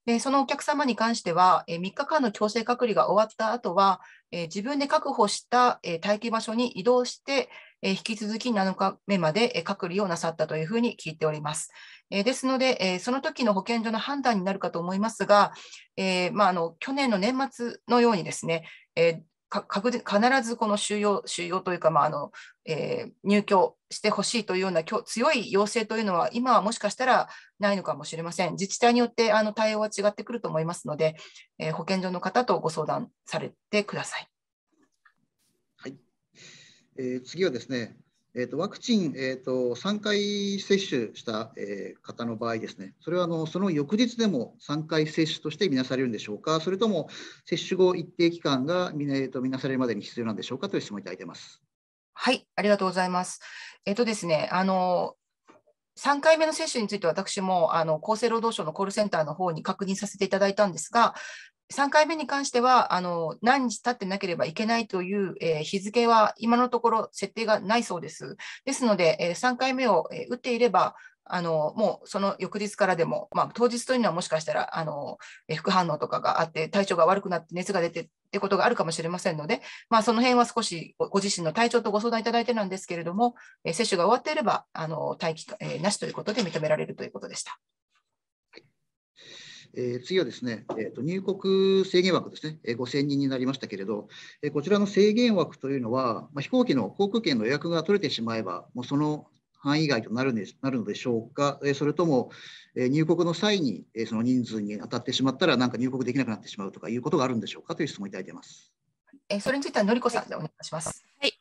でそのお客様に関しては、えー、3日間の強制隔離が終わった後は、えー、自分で確保した、えー、待機場所に移動して、えー、引き続き7日目まで、えー、隔離をなさったというふうに聞いております。えー、ですので、えー、その時の保健所の判断になるかと思いますが、えーまあ、あの去年の年末のようにですね、えー確必ずこの収容収容というか、まああのえー、入居してほしいというような強い要請というのは、今はもしかしたらないのかもしれません。自治体によってあの対応は違ってくると思いますので、えー、保健所の方とご相談されてください。はいえー、次はですね、えーと、ワクチン、えーと、3回接種した、えー、方の場合ですね、それはあのその翌日でも3回接種として見なされるんでしょうか、それとも接種後一定期間が見,、えーと、と見なされるまでに必要なんでしょうかという質問いただいてます。はい、ありがとうございます。えっ、ー、とですね、あの3回目の接種について私もあの厚生労働省のコールセンターの方に確認させていただいたんですが、3回目に関しては、あの何日経ってなければいけないという、えー、日付は今のところ設定がないそうです。ですので、えー、3回目を、えー、打っていれば、あのもうその翌日からでも、まあ、当日というのはもしかしたらあの、えー、副反応とかがあって、体調が悪くなって熱が出てってことがあるかもしれませんので、まあ、その辺は少しご自身の体調とご相談いただいてなんですけれども、えー、接種が終わっていれば、あの待機、えー、なしということで認められるということでした。えー、次はですね、えーと、入国制限枠ですね、えー、5000人になりましたけれど、えー、こちらの制限枠というのは、まあ、飛行機の航空券の予約が取れてしまえば、もうその範囲外となるんですなるのでしょうか、えそれとも、え入国の際に、えその人数に当たってしまったら、なんか入国できなくなってしまうとかいうことがあるんでしょうかという質問いただいてます。えそれについてはのりこさんでお願いします。はい、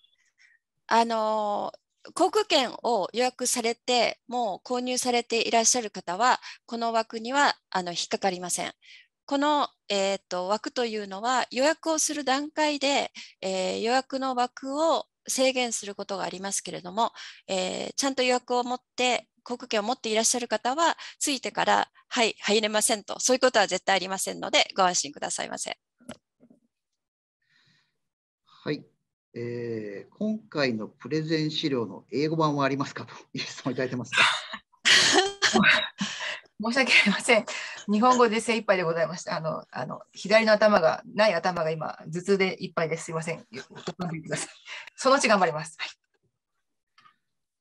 あのー航空券を予約されて、もう購入されていらっしゃる方は、この枠にはあの引っかかりません。この、えーと、枠というのは予約をする段階で、えー、予約の枠を制限することがありますけれども、えー、ちゃんと予約を持って航空券を持っていらっしゃる方はついてからはい入れませんとそういうことは絶対ありませんのでご安心くださいませ。はいえー、今回のプレゼン資料の英語版はありますかという質問いただいてますが。申し訳ありません。日本語で精一杯でございました。あの、あの左の頭がない頭が今頭痛でいっぱいです。すいません。そのうち頑張ります。はい。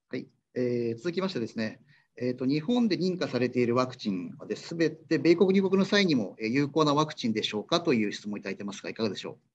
はい、えー、続きましてですね。えーと、日本で認可されているワクチンはすべて米国入国の際にも有効なワクチンでしょうかという質問をいただいてますが、いかがでしょう。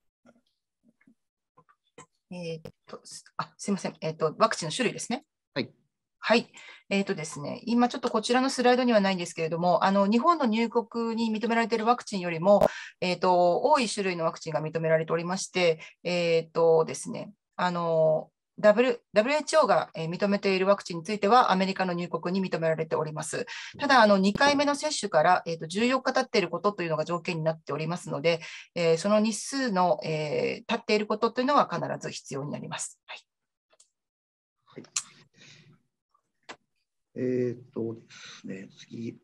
えっ、ー、と、あ、すみません。えっ、ー、と、ワクチンの種類ですね。はい。はい。えっ、ー、とですね、今ちょっとこちらのスライドにはないんですけれども、あの日本の入国に認められているワクチンよりも、えっ、と、多い種類のワクチンが認められておりまして、えっ、とですね、あの、W h o が認めているワクチンについては、アメリカの入国に認められております。ただ、あの2回目の接種から、えと14日経っていることというのが条件になっておりますので、えその日数の、え経っていることというのは必ず必要になります。はい、はい、えー、っとですね、次、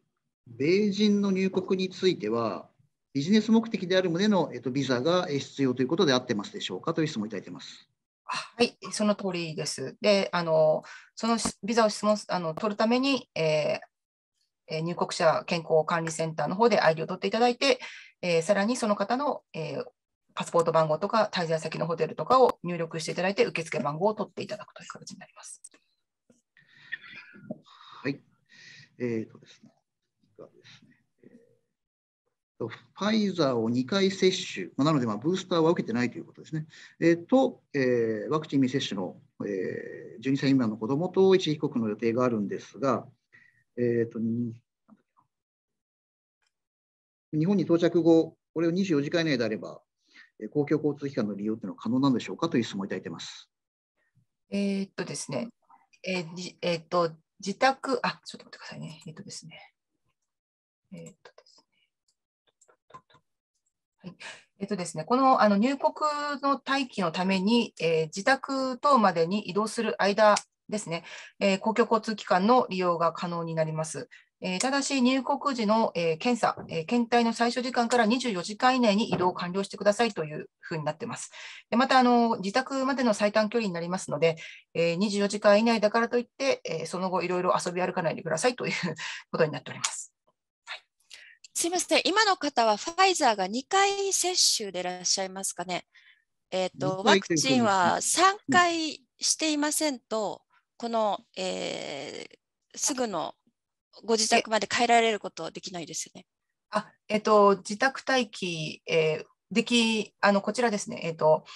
米人の入国については、ビジネス目的である旨の、えっとビザが必要ということで合ってますでしょうかという質問をいただいています。はい、その通りです。で、あのそのビザを質問あの取るために、えー、入国者健康管理センターの方で ID を取っていただいて、えー、さらにその方の、えー、パスポート番号とか滞在先のホテルとかを入力していただいて、受付番号を取っていただくという形になります。はい、えーとですねファイザーを2回接種、なので、まあ、ブースターは受けてないということですね、えー、と、えー、ワクチン未接種の、えー、12歳未満の子どもと一時帰国の予定があるんですが、えーと、日本に到着後、これを24時間以内であれば、公共交通機関の利用というのは可能なんでしょうかという質問をいただいてます。えー、っとですね、えーえー、っと自宅、あ、ちょっと待ってくださいね。えー、っとですね。えっとえっとですね、このあの入国の待機のために、えー、自宅等までに移動する間ですね、えー、公共交通機関の利用が可能になります。えー、ただし、入国時の、え検査、え検体の最初時間から24時間以内に移動を完了してくださいというふうになっています。でまたあの、自宅までの最短距離になりますので、え24時間以内だからといって、えその後、いろいろ遊び歩かないでくださいということになっております。すみません、今の方はファイザーが2回接種でいらっしゃいますかね。えっ、ー、と、ワクチンは3回していませんと、この、えー、すぐのご自宅まで帰られることはできないですよね。あえっ、ー、と、自宅待機、えー、できあのこちらですね、えっ、ー、と、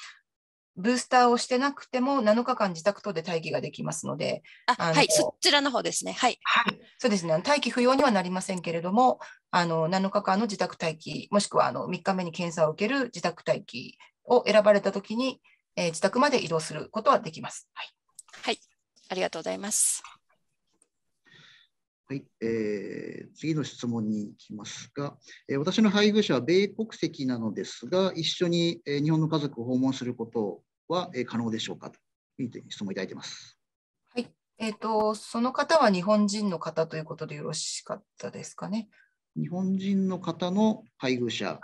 ブースターをしてなくても7日間自宅等で待機ができますので、あはい、そちらの方ですね、はい、はい、そうですね、待機不要にはなりませんけれども、あの7日間の自宅待機、もしくはあの3日目に検査を受ける自宅待機を選ばれたときに、えー、自宅まで移動することはできます。はい、はい、ありがとうございます。はいえー、次の質問に行きますが、えー、私の配偶者は米国籍なのですが、一緒に、えー、日本の家族を訪問することをは可能でしょうかという質問をいただいてます。はい、えっ、ー、とその方は日本人の方ということでよろしかったですかね。日本人の方の配偶者、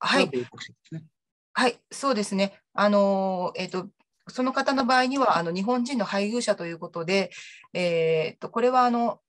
はい、ね、はい、そうですね。あのえっ、ー、とその方の場合にはあの日本人の配偶者ということで、えっ、ー、とこれはあの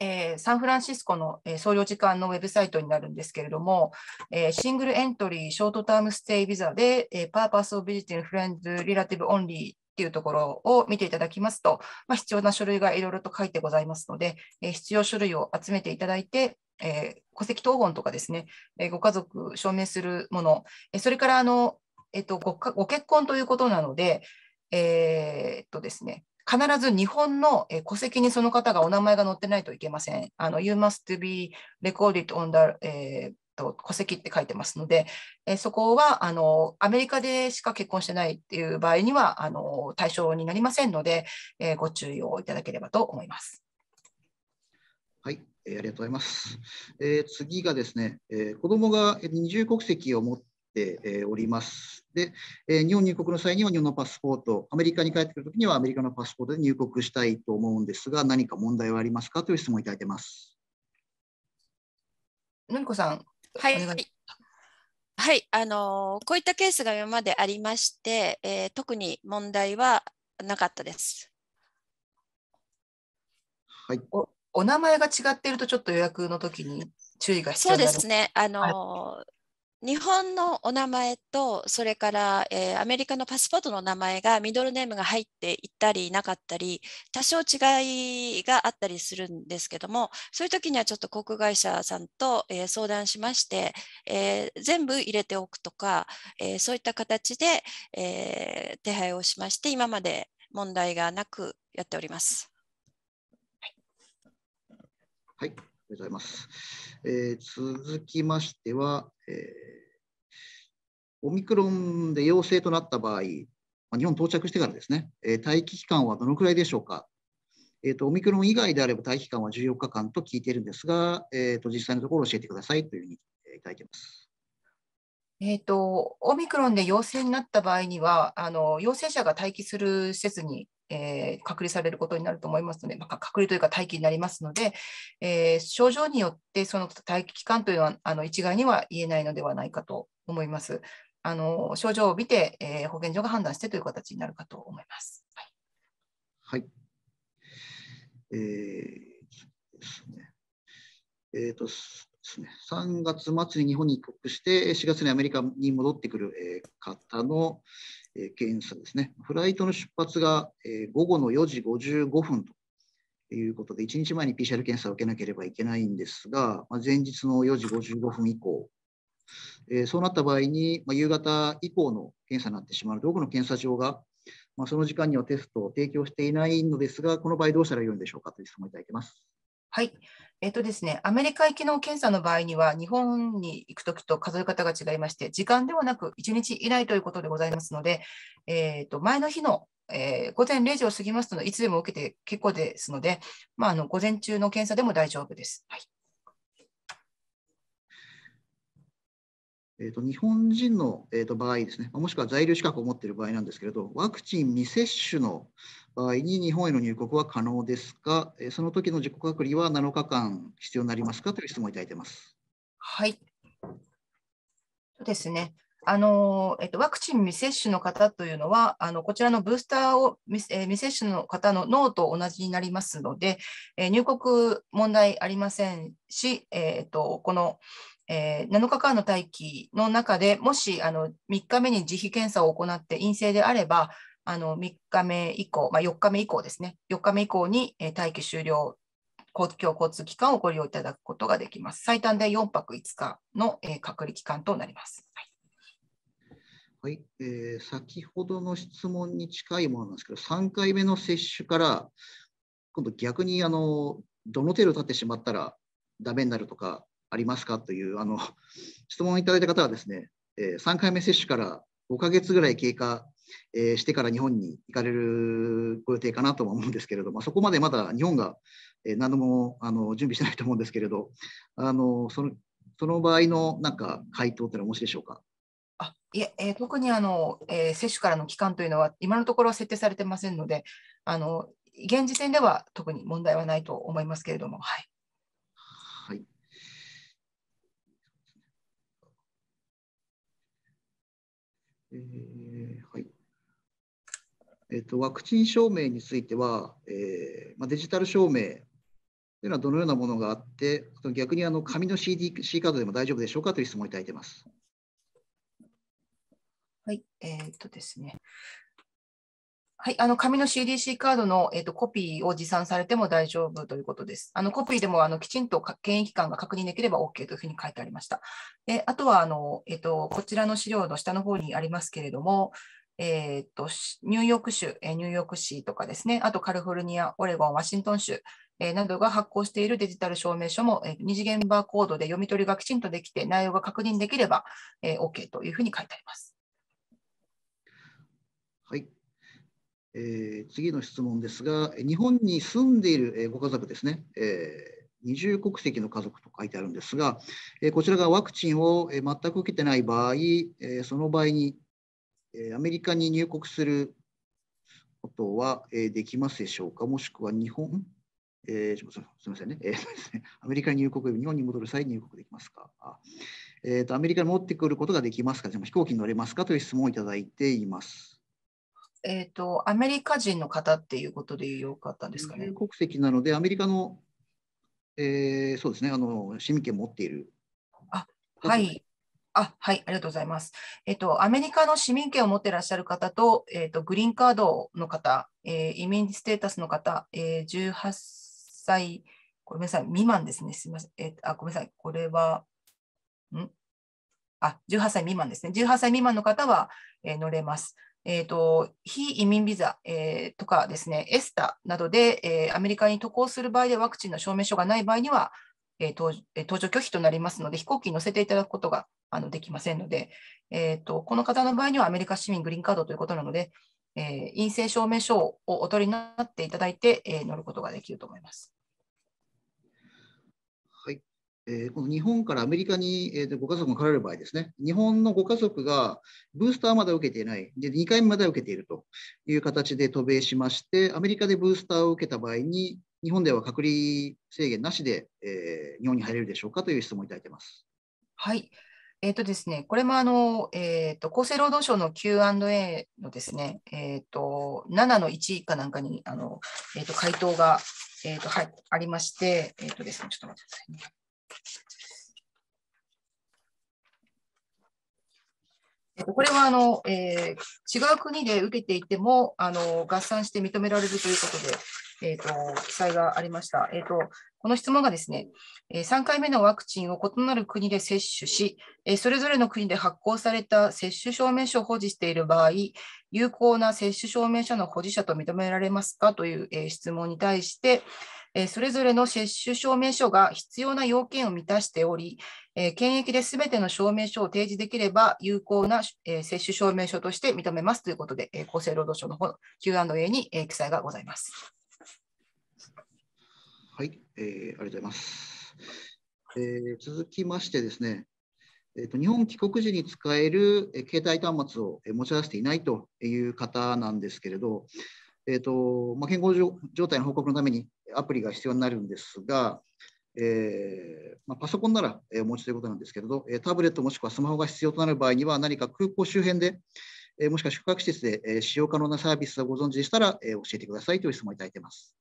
えー、サンフランシスコの、えー、総領事館のウェブサイトになるんですけれども、えー、シングルエントリー、ショートタームステイビザで、えー、パーパスオブビジティングフレンズリラティブオンリーっていうところを見ていただきますと、まあ、必要な書類がいろいろと書いてございますので、えー、必要書類を集めていただいて、えー、戸籍謄本とかですね、えー、ご家族証明するもの、えー、それからあの、えーとご、ご結婚ということなので、えー、っとですね、必ず日本の戸籍にその方がお名前が載ってないといけません。あの You must be recorded on the、えーと戸籍って書いてますので、えそこはあのアメリカでしか結婚してないっていう場合にはあの対象になりませんので、えご注意をいただければと思います。はい、えありがとうございます。えー、次がですね、えー、子供が二重国籍を持っっております。で、え日本入国の際には日本のパスポート、アメリカに帰ってくるときにはアメリカのパスポートで入国したいと思うんですが、何か問題はありますかという質問をいただいてます。のりこさん、はい。はい、あのこういったケースが今までありまして、えー、特に問題はなかったです。はい、おお名前が違っているとちょっと予約の時に注意が必要そうですね。あの、は日本のお名前とそれから、えー、アメリカのパスポートの名前がミドルネームが入っていたりなかったり多少違いがあったりするんですけどもそういう時にはちょっと航空会社さんと、えー、相談しまして、えー、全部入れておくとか、えそういった形で、え手配をしまして今まで問題がなくやっております。はい、はい、ありがとうございます、え続きましては、えー、オミクロンで陽性となった場合、ま日本到着してからですね、えー、待機期間はどのくらいでしょうか、えーと、オミクロン以外であれば待機期間は14日間と聞いているんですが、えーと、実際のところ教えてくださいというふうにいただいてます。えーとオミクロンで陽性になった場合にはあの、陽性者が待機する施設にえー、隔離されることになると思いますので、まあ、隔離というか待機になりますので、えー、症状によってその待機期間というのはあの一概には言えないのではないかと思います。あの症状を見て、えー、保健所が判断してという形になるかと思います。はい。はい、えー、ですね。えっ、ー、とですね、3月末に日本に帰国して、4月にアメリカに戻ってくる方の、え検査ですね。フライトの出発が、え午後の4時55分ということで、1日前に PCR 検査を受けなければいけないんですが、ま前日の4時55分以降、えそうなった場合に、ま夕方以降の検査になってしまうと、多くの検査場が、まその時間にはテストを提供していないのですが、この場合どうしたらよいんでしょうかという質問いただいてます。はい。えっ、とですね、アメリカ行きの検査の場合には、日本に行くときと数え方が違いまして、時間ではなく1日以内ということでございますので、えっ、ー、と前の日の、えー、午前0時を過ぎますと、いつでも受けて結構ですので、まあ、あの午前中の検査でも大丈夫です。はいえーと、日本人の、えーと、場合ですね、もしくは在留資格を持っている場合なんですけれど、ワクチン未接種の場合に日本への入国は可能ですか、えその時の自己隔離は7日間必要になりますかという質問をいただいてます。はい。そうですね。あのえっと、ワクチン未接種の方というのは、あのこちらのブースターを未,、え未接種の方の脳と同じになりますので、え入国問題ありませんし、えっとこのえー、7日間の待機の中でもしあの3日目に自費検査を行って陰性であれば、あの3日目以降、まあ、4日目以降ですね、4日目以降に、えー、待機終了、公共交通機関をご利用いただくことができます。最短で4泊5日の、えー、隔離期間となります。はいはいえー、先ほどの質問に近いものなんですけど、3回目の接種から、今度逆にあのどの程度経ってしまったらダメになるとか、ありますかというあの 質問をいただいた方はですね、えー、3回目接種から5ヶ月ぐらい経過、えー、してから日本に行かれるご予定かなとは思うんですけれども、そこまでまだ日本が何もあの準備してないと思うんですけれど、あのそのその場合のなんか回答というのはお持ちでしょうか。あいやえー、特にあの、えー、接種からの期間というのは今のところ設定されてませんのであの現時点では特に問題はないと思いますけれども。はいえはい。えっ、ー、と、ワクチン証明については、えーまあ、デジタル証明というのはどのようなものがあって、逆にあの紙の CDC カードでも大丈夫でしょうかという質問をいただいています。はい、えー、っとですね。はい、あの紙の CDC カードの、えーと、コピーを持参されても大丈夫ということです。あのコピーでもあのきちんと検疫官が確認できれば OK というふうに書いてありました。であとはあの、えーと、こちらの資料の下の方にありますけれども、えーと、ニューヨーク州、えニューヨーク市とかですね、あとカリフォルニア、オレゴン、ワシントン州、えなどが発行しているデジタル証明書も、え二次元バーコードで読み取りがきちんとできて、内容が確認できれば、えー、OK というふうに書いてあります。はい、えー、次の質問ですが、日本に住んでいるご家族ですね、えー、二重国籍の家族と書いてあるんですが、えー、こちらがワクチンを全く受けてない場合、えその場合に、えアメリカに入国することは、えできますでしょうか、もしくは日本、えー、すみませんね、えー、アメリカに入国、日本に戻る際に入国できますか、えーと、アメリカに持ってくることができますか、でも飛行機に乗れますかという質問をいただいています。えっ、ー、と、アメリカ人の方っていうことでよかったんですかね。国籍なので、アメリカの、えー、そうですね、あの、市民権持っている。あ、はい。あはい、ありがとうございます。えっと、アメリカの市民権を持っていらっしゃる方と、えっと、グリーンカードの方、えー、移民ステータスの方、えー、18歳、ごめんなさい、未満ですね、すみません。えっと、あごめんなさい、これは、んあ、18歳未満ですね。18歳未満の方は、えー、乗れます。えーと、非移民ビザ、えー、とかですね、エスタなどで、えー、アメリカに渡航する場合でワクチンの証明書がない場合には、えー、搭乗拒否となりますので、飛行機に乗せていただくことがあのできませんので、えーと、この方の場合にはアメリカ市民グリーンカードということなので、えー、陰性証明書をお取りになっていただいて、え乗ることができると思います。日本からアメリカに、ご家族が来られる場合ですね、日本のご家族がブースターまだ受けていない、で2回目まだ受けているという形で渡米しまして、アメリカでブースターを受けた場合に、日本では隔離制限なしで、えー、日本に入れるでしょうかという質問をいただいてます。はい、えーとですね、これもあの、えーと、厚生労働省の Q&A のですね、えーと、7の1かなんかにあの、えーと、回答が、えーとありまして、えーとですね、ちょっと待ってくださいね。これはあの、えー、違う国で受けていてもあの合算して認められるということで、えーと、記載がありました。えーとこの質問がですね、えー、3回目のワクチンを異なる国で接種し、えー、それぞれの国で発行された接種証明書を保持している場合、有効な接種証明書の保持者と認められますかという、えー、質問に対して、えー、それぞれの接種証明書が必要な要件を満たしており、えー、検疫ですべての証明書を提示できれば、有効な、えー、接種証明書として認めますということで、えー、厚生労働省の方の Q&A に、えー、記載がございます。はい、えー、ありがとうございます。えー、続きましてですね、えー、と日本帰国時に使える携帯端末を持ち出わせていないという方なんですけれど、えーとまあ、健康状態の報告のためにアプリが必要になるんですが、えーまあ、パソコンなら、えお持ちということなんですけれど、えタブレットもしくはスマホが必要となる場合には、何か空港周辺で、えもしくは宿泊施設で、え使用可能なサービスをご存知でしたら、え教えてくださいという質問をいただいています。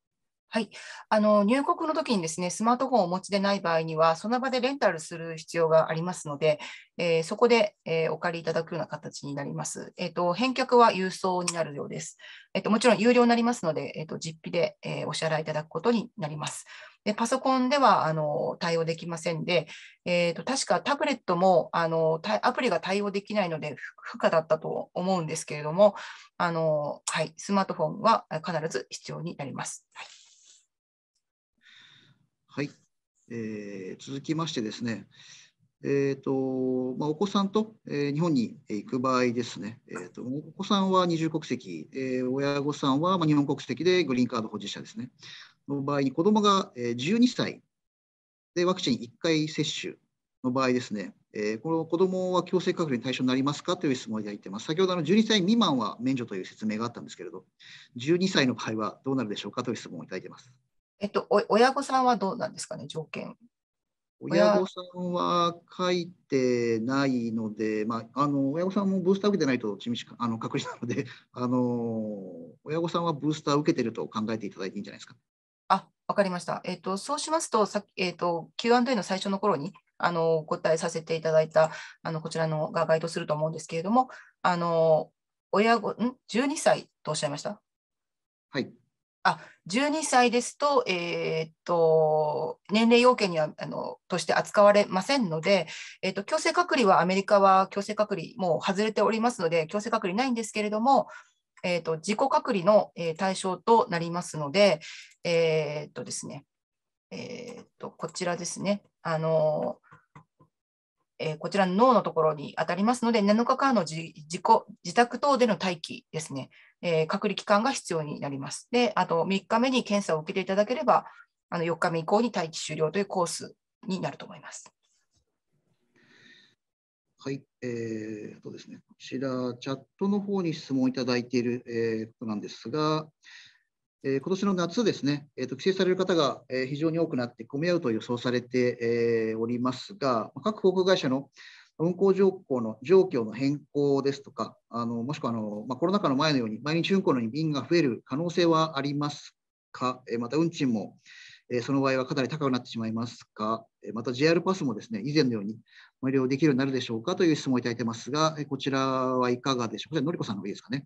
はい、あの入国の時にですねスマートフォンをお持ちでない場合には、その場でレンタルする必要がありますので、えー、そこで、えー、お借りいただくような形になります。えーと、返却は郵送になるようです。えーと、もちろん有料になりますので、えーと、と実費で、えー、お支払いいただくことになります。でパソコンではあの対応できませんで、えーと、確かタブレットもあのアプリが対応できないので不可だったと思うんですけれども、あのはい、スマートフォンは必ず必要になります。はいはい、えー、続きましてですね、えーとまあ、お子さんと、えー、日本に行く場合ですね、えーと、お子さんは二重国籍、えー、親御さんは、まあ、日本国籍でグリーンカード保持者ですね、の場合に子どもが、えー、12歳でワクチン1回接種の場合ですね、えー、この子どもは強制隔離に対象になりますかという質問をいただいてます。先ほどの12歳未満は免除という説明があったんですけれど、12歳の場合はどうなるでしょうかという質問をいただいてます。えっと、親御さんはどうなんですかね、条件。親御さんは書いてないので、まあ、あの親御さんもブースター受けてないと地道あの隠しので あの、親御さんはブースター受けてると考えていただいていいんじゃないですか。あ分かりました、えーと。そうしますと、さえーと、Q&A の最初の頃にあのお答えさせていただいたあのこちらのが該当すると思うんですけれども、あの親御、ん12歳とおっしゃいました。はい。あ12歳ですと,、えー、と年齢要件にはあのとして扱われませんので、えー、と強制隔離はアメリカは強制隔離もう外れておりますので強制隔離ないんですけれども、えー、と自己隔離の、え対象となりますので,、えーとですねえー、とこちらですねあのー、こちらの脳のところに当たりますので、7日間の自己自宅等での待機ですね、えー、隔離期間が必要になります。で、あと3日目に検査を受けていただければ、あの4日目以降に待機終了というコースになると思います。はい、えーとですね、こちら、チャットの方に質問いただいている、えー、ことなんですが、えー、今年の夏ですね、えーと、と帰省される方が、え非常に多くなって、混み合うと予想されて、えー、おりますが、各航空会社の運行状況の状況の変更ですとか、あのもしくはあの、まあ、コロナ禍の前のように毎日運行の便が増える可能性はありますか、えまた運賃も、えその場合はかなり高くなってしまいますか、えまた JR パスもですね以前のように無料できるようになるでしょうかという質問をいただいてますが、えこちらはいかがでしょうか、のりこさんの方がいいですかね。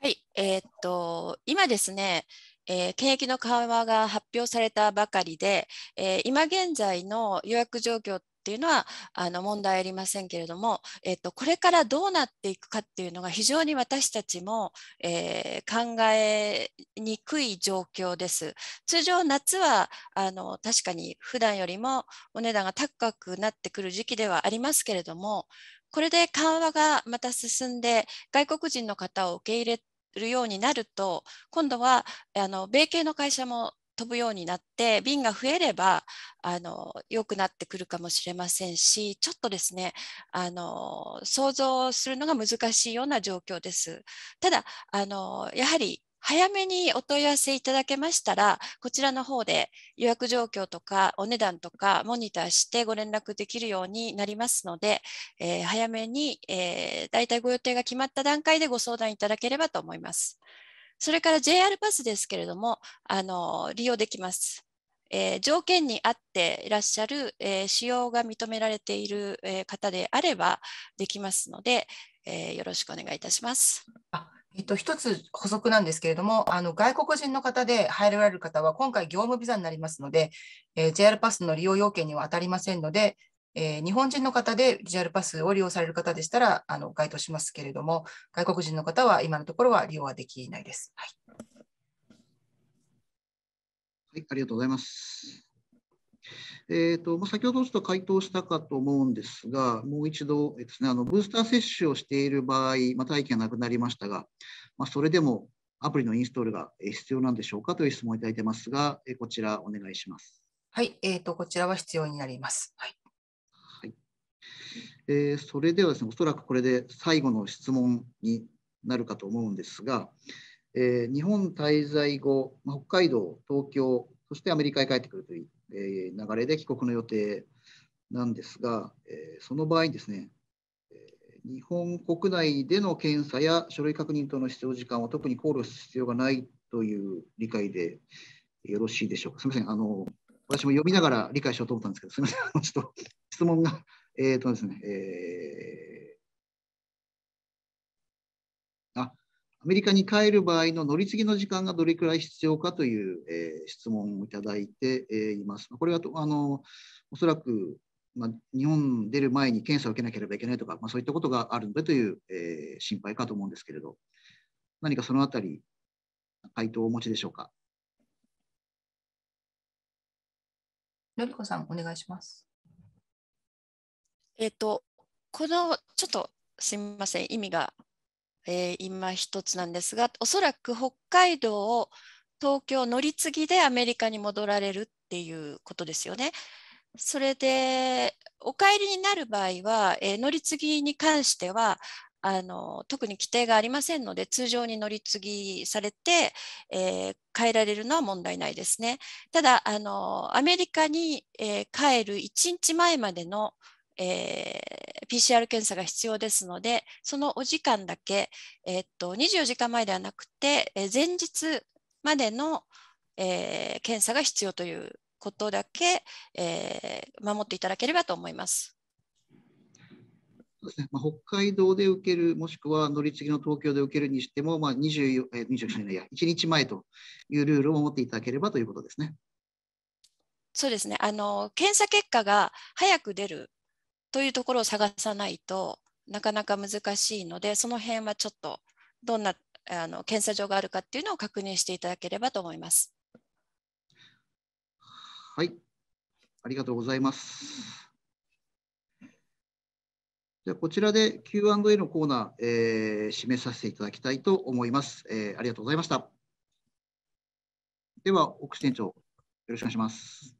はい、えー、っと今ですね、えー、検疫の緩和が発表されたばかりで、えー、今現在の予約状況っていうのはあの問題ありませんけれども、えっと、とこれからどうなっていくかっていうのが非常に私たちも、えー、考えにくい状況です。通常夏はあの確かに普段よりもお値段が高くなってくる時期ではありますけれどもこれで緩和がまた進んで外国人の方を受け入れるようになると今度はあの米系の会社も飛ぶようになって便が増えればあの良くなってくるかもしれませんしちょっとですねあの想像するのが難しいような状況です。ただあのやはり早めにお問い合わせいただけましたら、こちらの方で予約状況とかお値段とかモニターしてご連絡できるようになりますので、えー、早めに、えー、大体ご予定が決まった段階でご相談いただければと思います。それから JR パスですけれども、あの利用できます。えー、条件に合っていらっしゃる、えー、使用が認められている、え方であればできますので、えよろしくお願いいたします。あえっと、一つ補足なんですけれども、あの外国人の方で入られる方は、今回業務ビザになりますので、えー、JR パスの利用要件には当たりませんので、えー、日本人の方でビジュアルパスを利用される方でしたらあの該当しますけれども、外国人の方は今のところは利用はできないです。はい、はい、ありがとうございます。えーと、先ほどちょっと回答したかと思うんですが、もう一度です、ね、あのブースター接種をしている場合、まあ、待機がなくなりましたが、まあ、それでもアプリのインストールが必要なんでしょうかという質問をいただいてますが、こちらお願いします。はい、えーとこちらは必要になります。はいえー、それではですね、おそらくこれで最後の質問になるかと思うんですが、えー、日本滞在後、北海道、東京、そしてアメリカへ帰ってくるという、えー、流れで帰国の予定なんですが、えー、その場合ですね、日本国内での検査や書類確認等の必要時間を特に考慮する必要がないという理解でよろしいでしょうか。すみません、あの私も読みながら理解しようと思ったんですけど、すみません、ちょっと質問がえっ、ー、とですね、えー、あ、アメリカに帰る場合の乗り継ぎの時間がどれくらい必要かという、えー、質問をいただいて、えー、います。これはとあのおそらく、まあ、日本出る前に検査を受けなければいけないとか、まあ、そういったことがあるのでという、えー、心配かと思うんですけれど、何かそのあたり、回答をお持ちでしょうか。のりこさん、お願いします。えっ、ー、と、この、ちょっとすみません、意味が、えー、今一つなんですが、おそらく北海道を東京乗り継ぎでアメリカに戻られるっていうことですよね。それで、お帰りになる場合は、えー、乗り継ぎに関しては、あの特に規定がありませんので通常に乗り継ぎされて、えー、られるのは問題ないですね。ただあのアメリカに、えー、帰る1日前までのえー、PCR 検査が必要ですので、そのお時間だけ、えー、っと24時間前ではなくて、えー、前日までの、え検査が必要ということだけ、え守っていただければと思います。そうですねまあ、北海道で受ける、もしくは乗り継ぎの東京で受けるにしても、まあ24、24, 24いや1日前というルールを持っていただければということですね。そうですねあの検査結果が早く出るというところを探さないとなかなか難しいのでその辺はちょっとどんなあの検査場があるかっていうのを確認していただければと思います。はい、ありがとうございます。じゃこちらで Q&A のコーナー、えー、締めさせていただきたいと思います。えー、ありがとうございました。では、奥支店長、よろしくお願いします。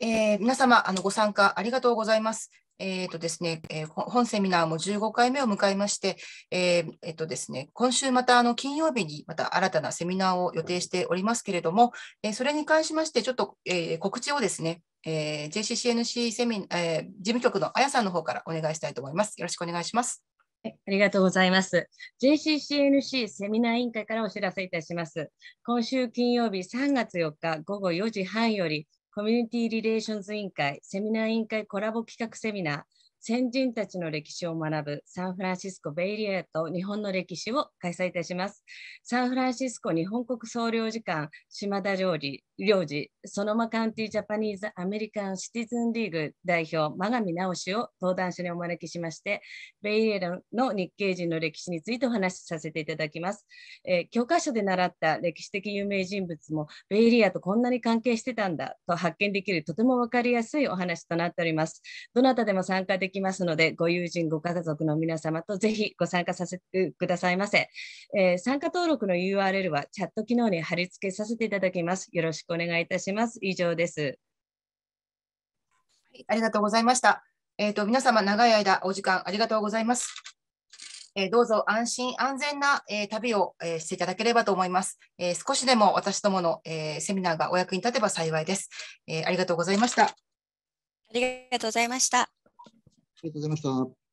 えー、皆様あのご参加ありがとうございます。えーとですねえー、本セミナーも15回目を迎えまして、えーえーとですね、今週またあの金曜日にまた新たなセミナーを予定しておりますけれども、えー、それに関しましてちょっと、えー、告知をですね、えー、JCCNC セミ、えー、事務局のあやさんの方からお願いしたいと思います。よろしくお願いします。はい、ありがとうございます。JCCNC セミナー委員会からお知らせいたします。今週金曜日3月4日午後4時半より、コミュニティリレーションズ委員会、セミナー委員会コラボ企画セミナー、先人たちの歴史を学ぶサンフランシスコベイリアと日本の歴史を開催いたします。サンフランシスコ日本国総領事館島田料理領事、ソノマカンティジャパニーズアメリカンシティズンリーグ代表、真上直を登壇者にお招きしまして、ベイリアの日系人の歴史についてお話しさせていただきます。えー、教科書で習った歴史的有名人物もベイリアとこんなに関係してたんだと発見できるとても分かりやすいお話となっております。どなたでも参加でできますので、ご友人、ご家族の皆様とぜひご参加させてくださいませ。えー、参加登録の URL はチャット機能に貼り付けさせていただきます。よろしくお願いいたします。以上です。ありがとうございました。えっ、ー、と、皆様、長い間、お時間ありがとうございます。えー、どうぞ安心安全な、えー、旅を、えー、していただければと思います。え少しでも私どもの、えセミナーがお役に立てば幸いです、えありがとうございました。ありがとうございました。ありがとうございました。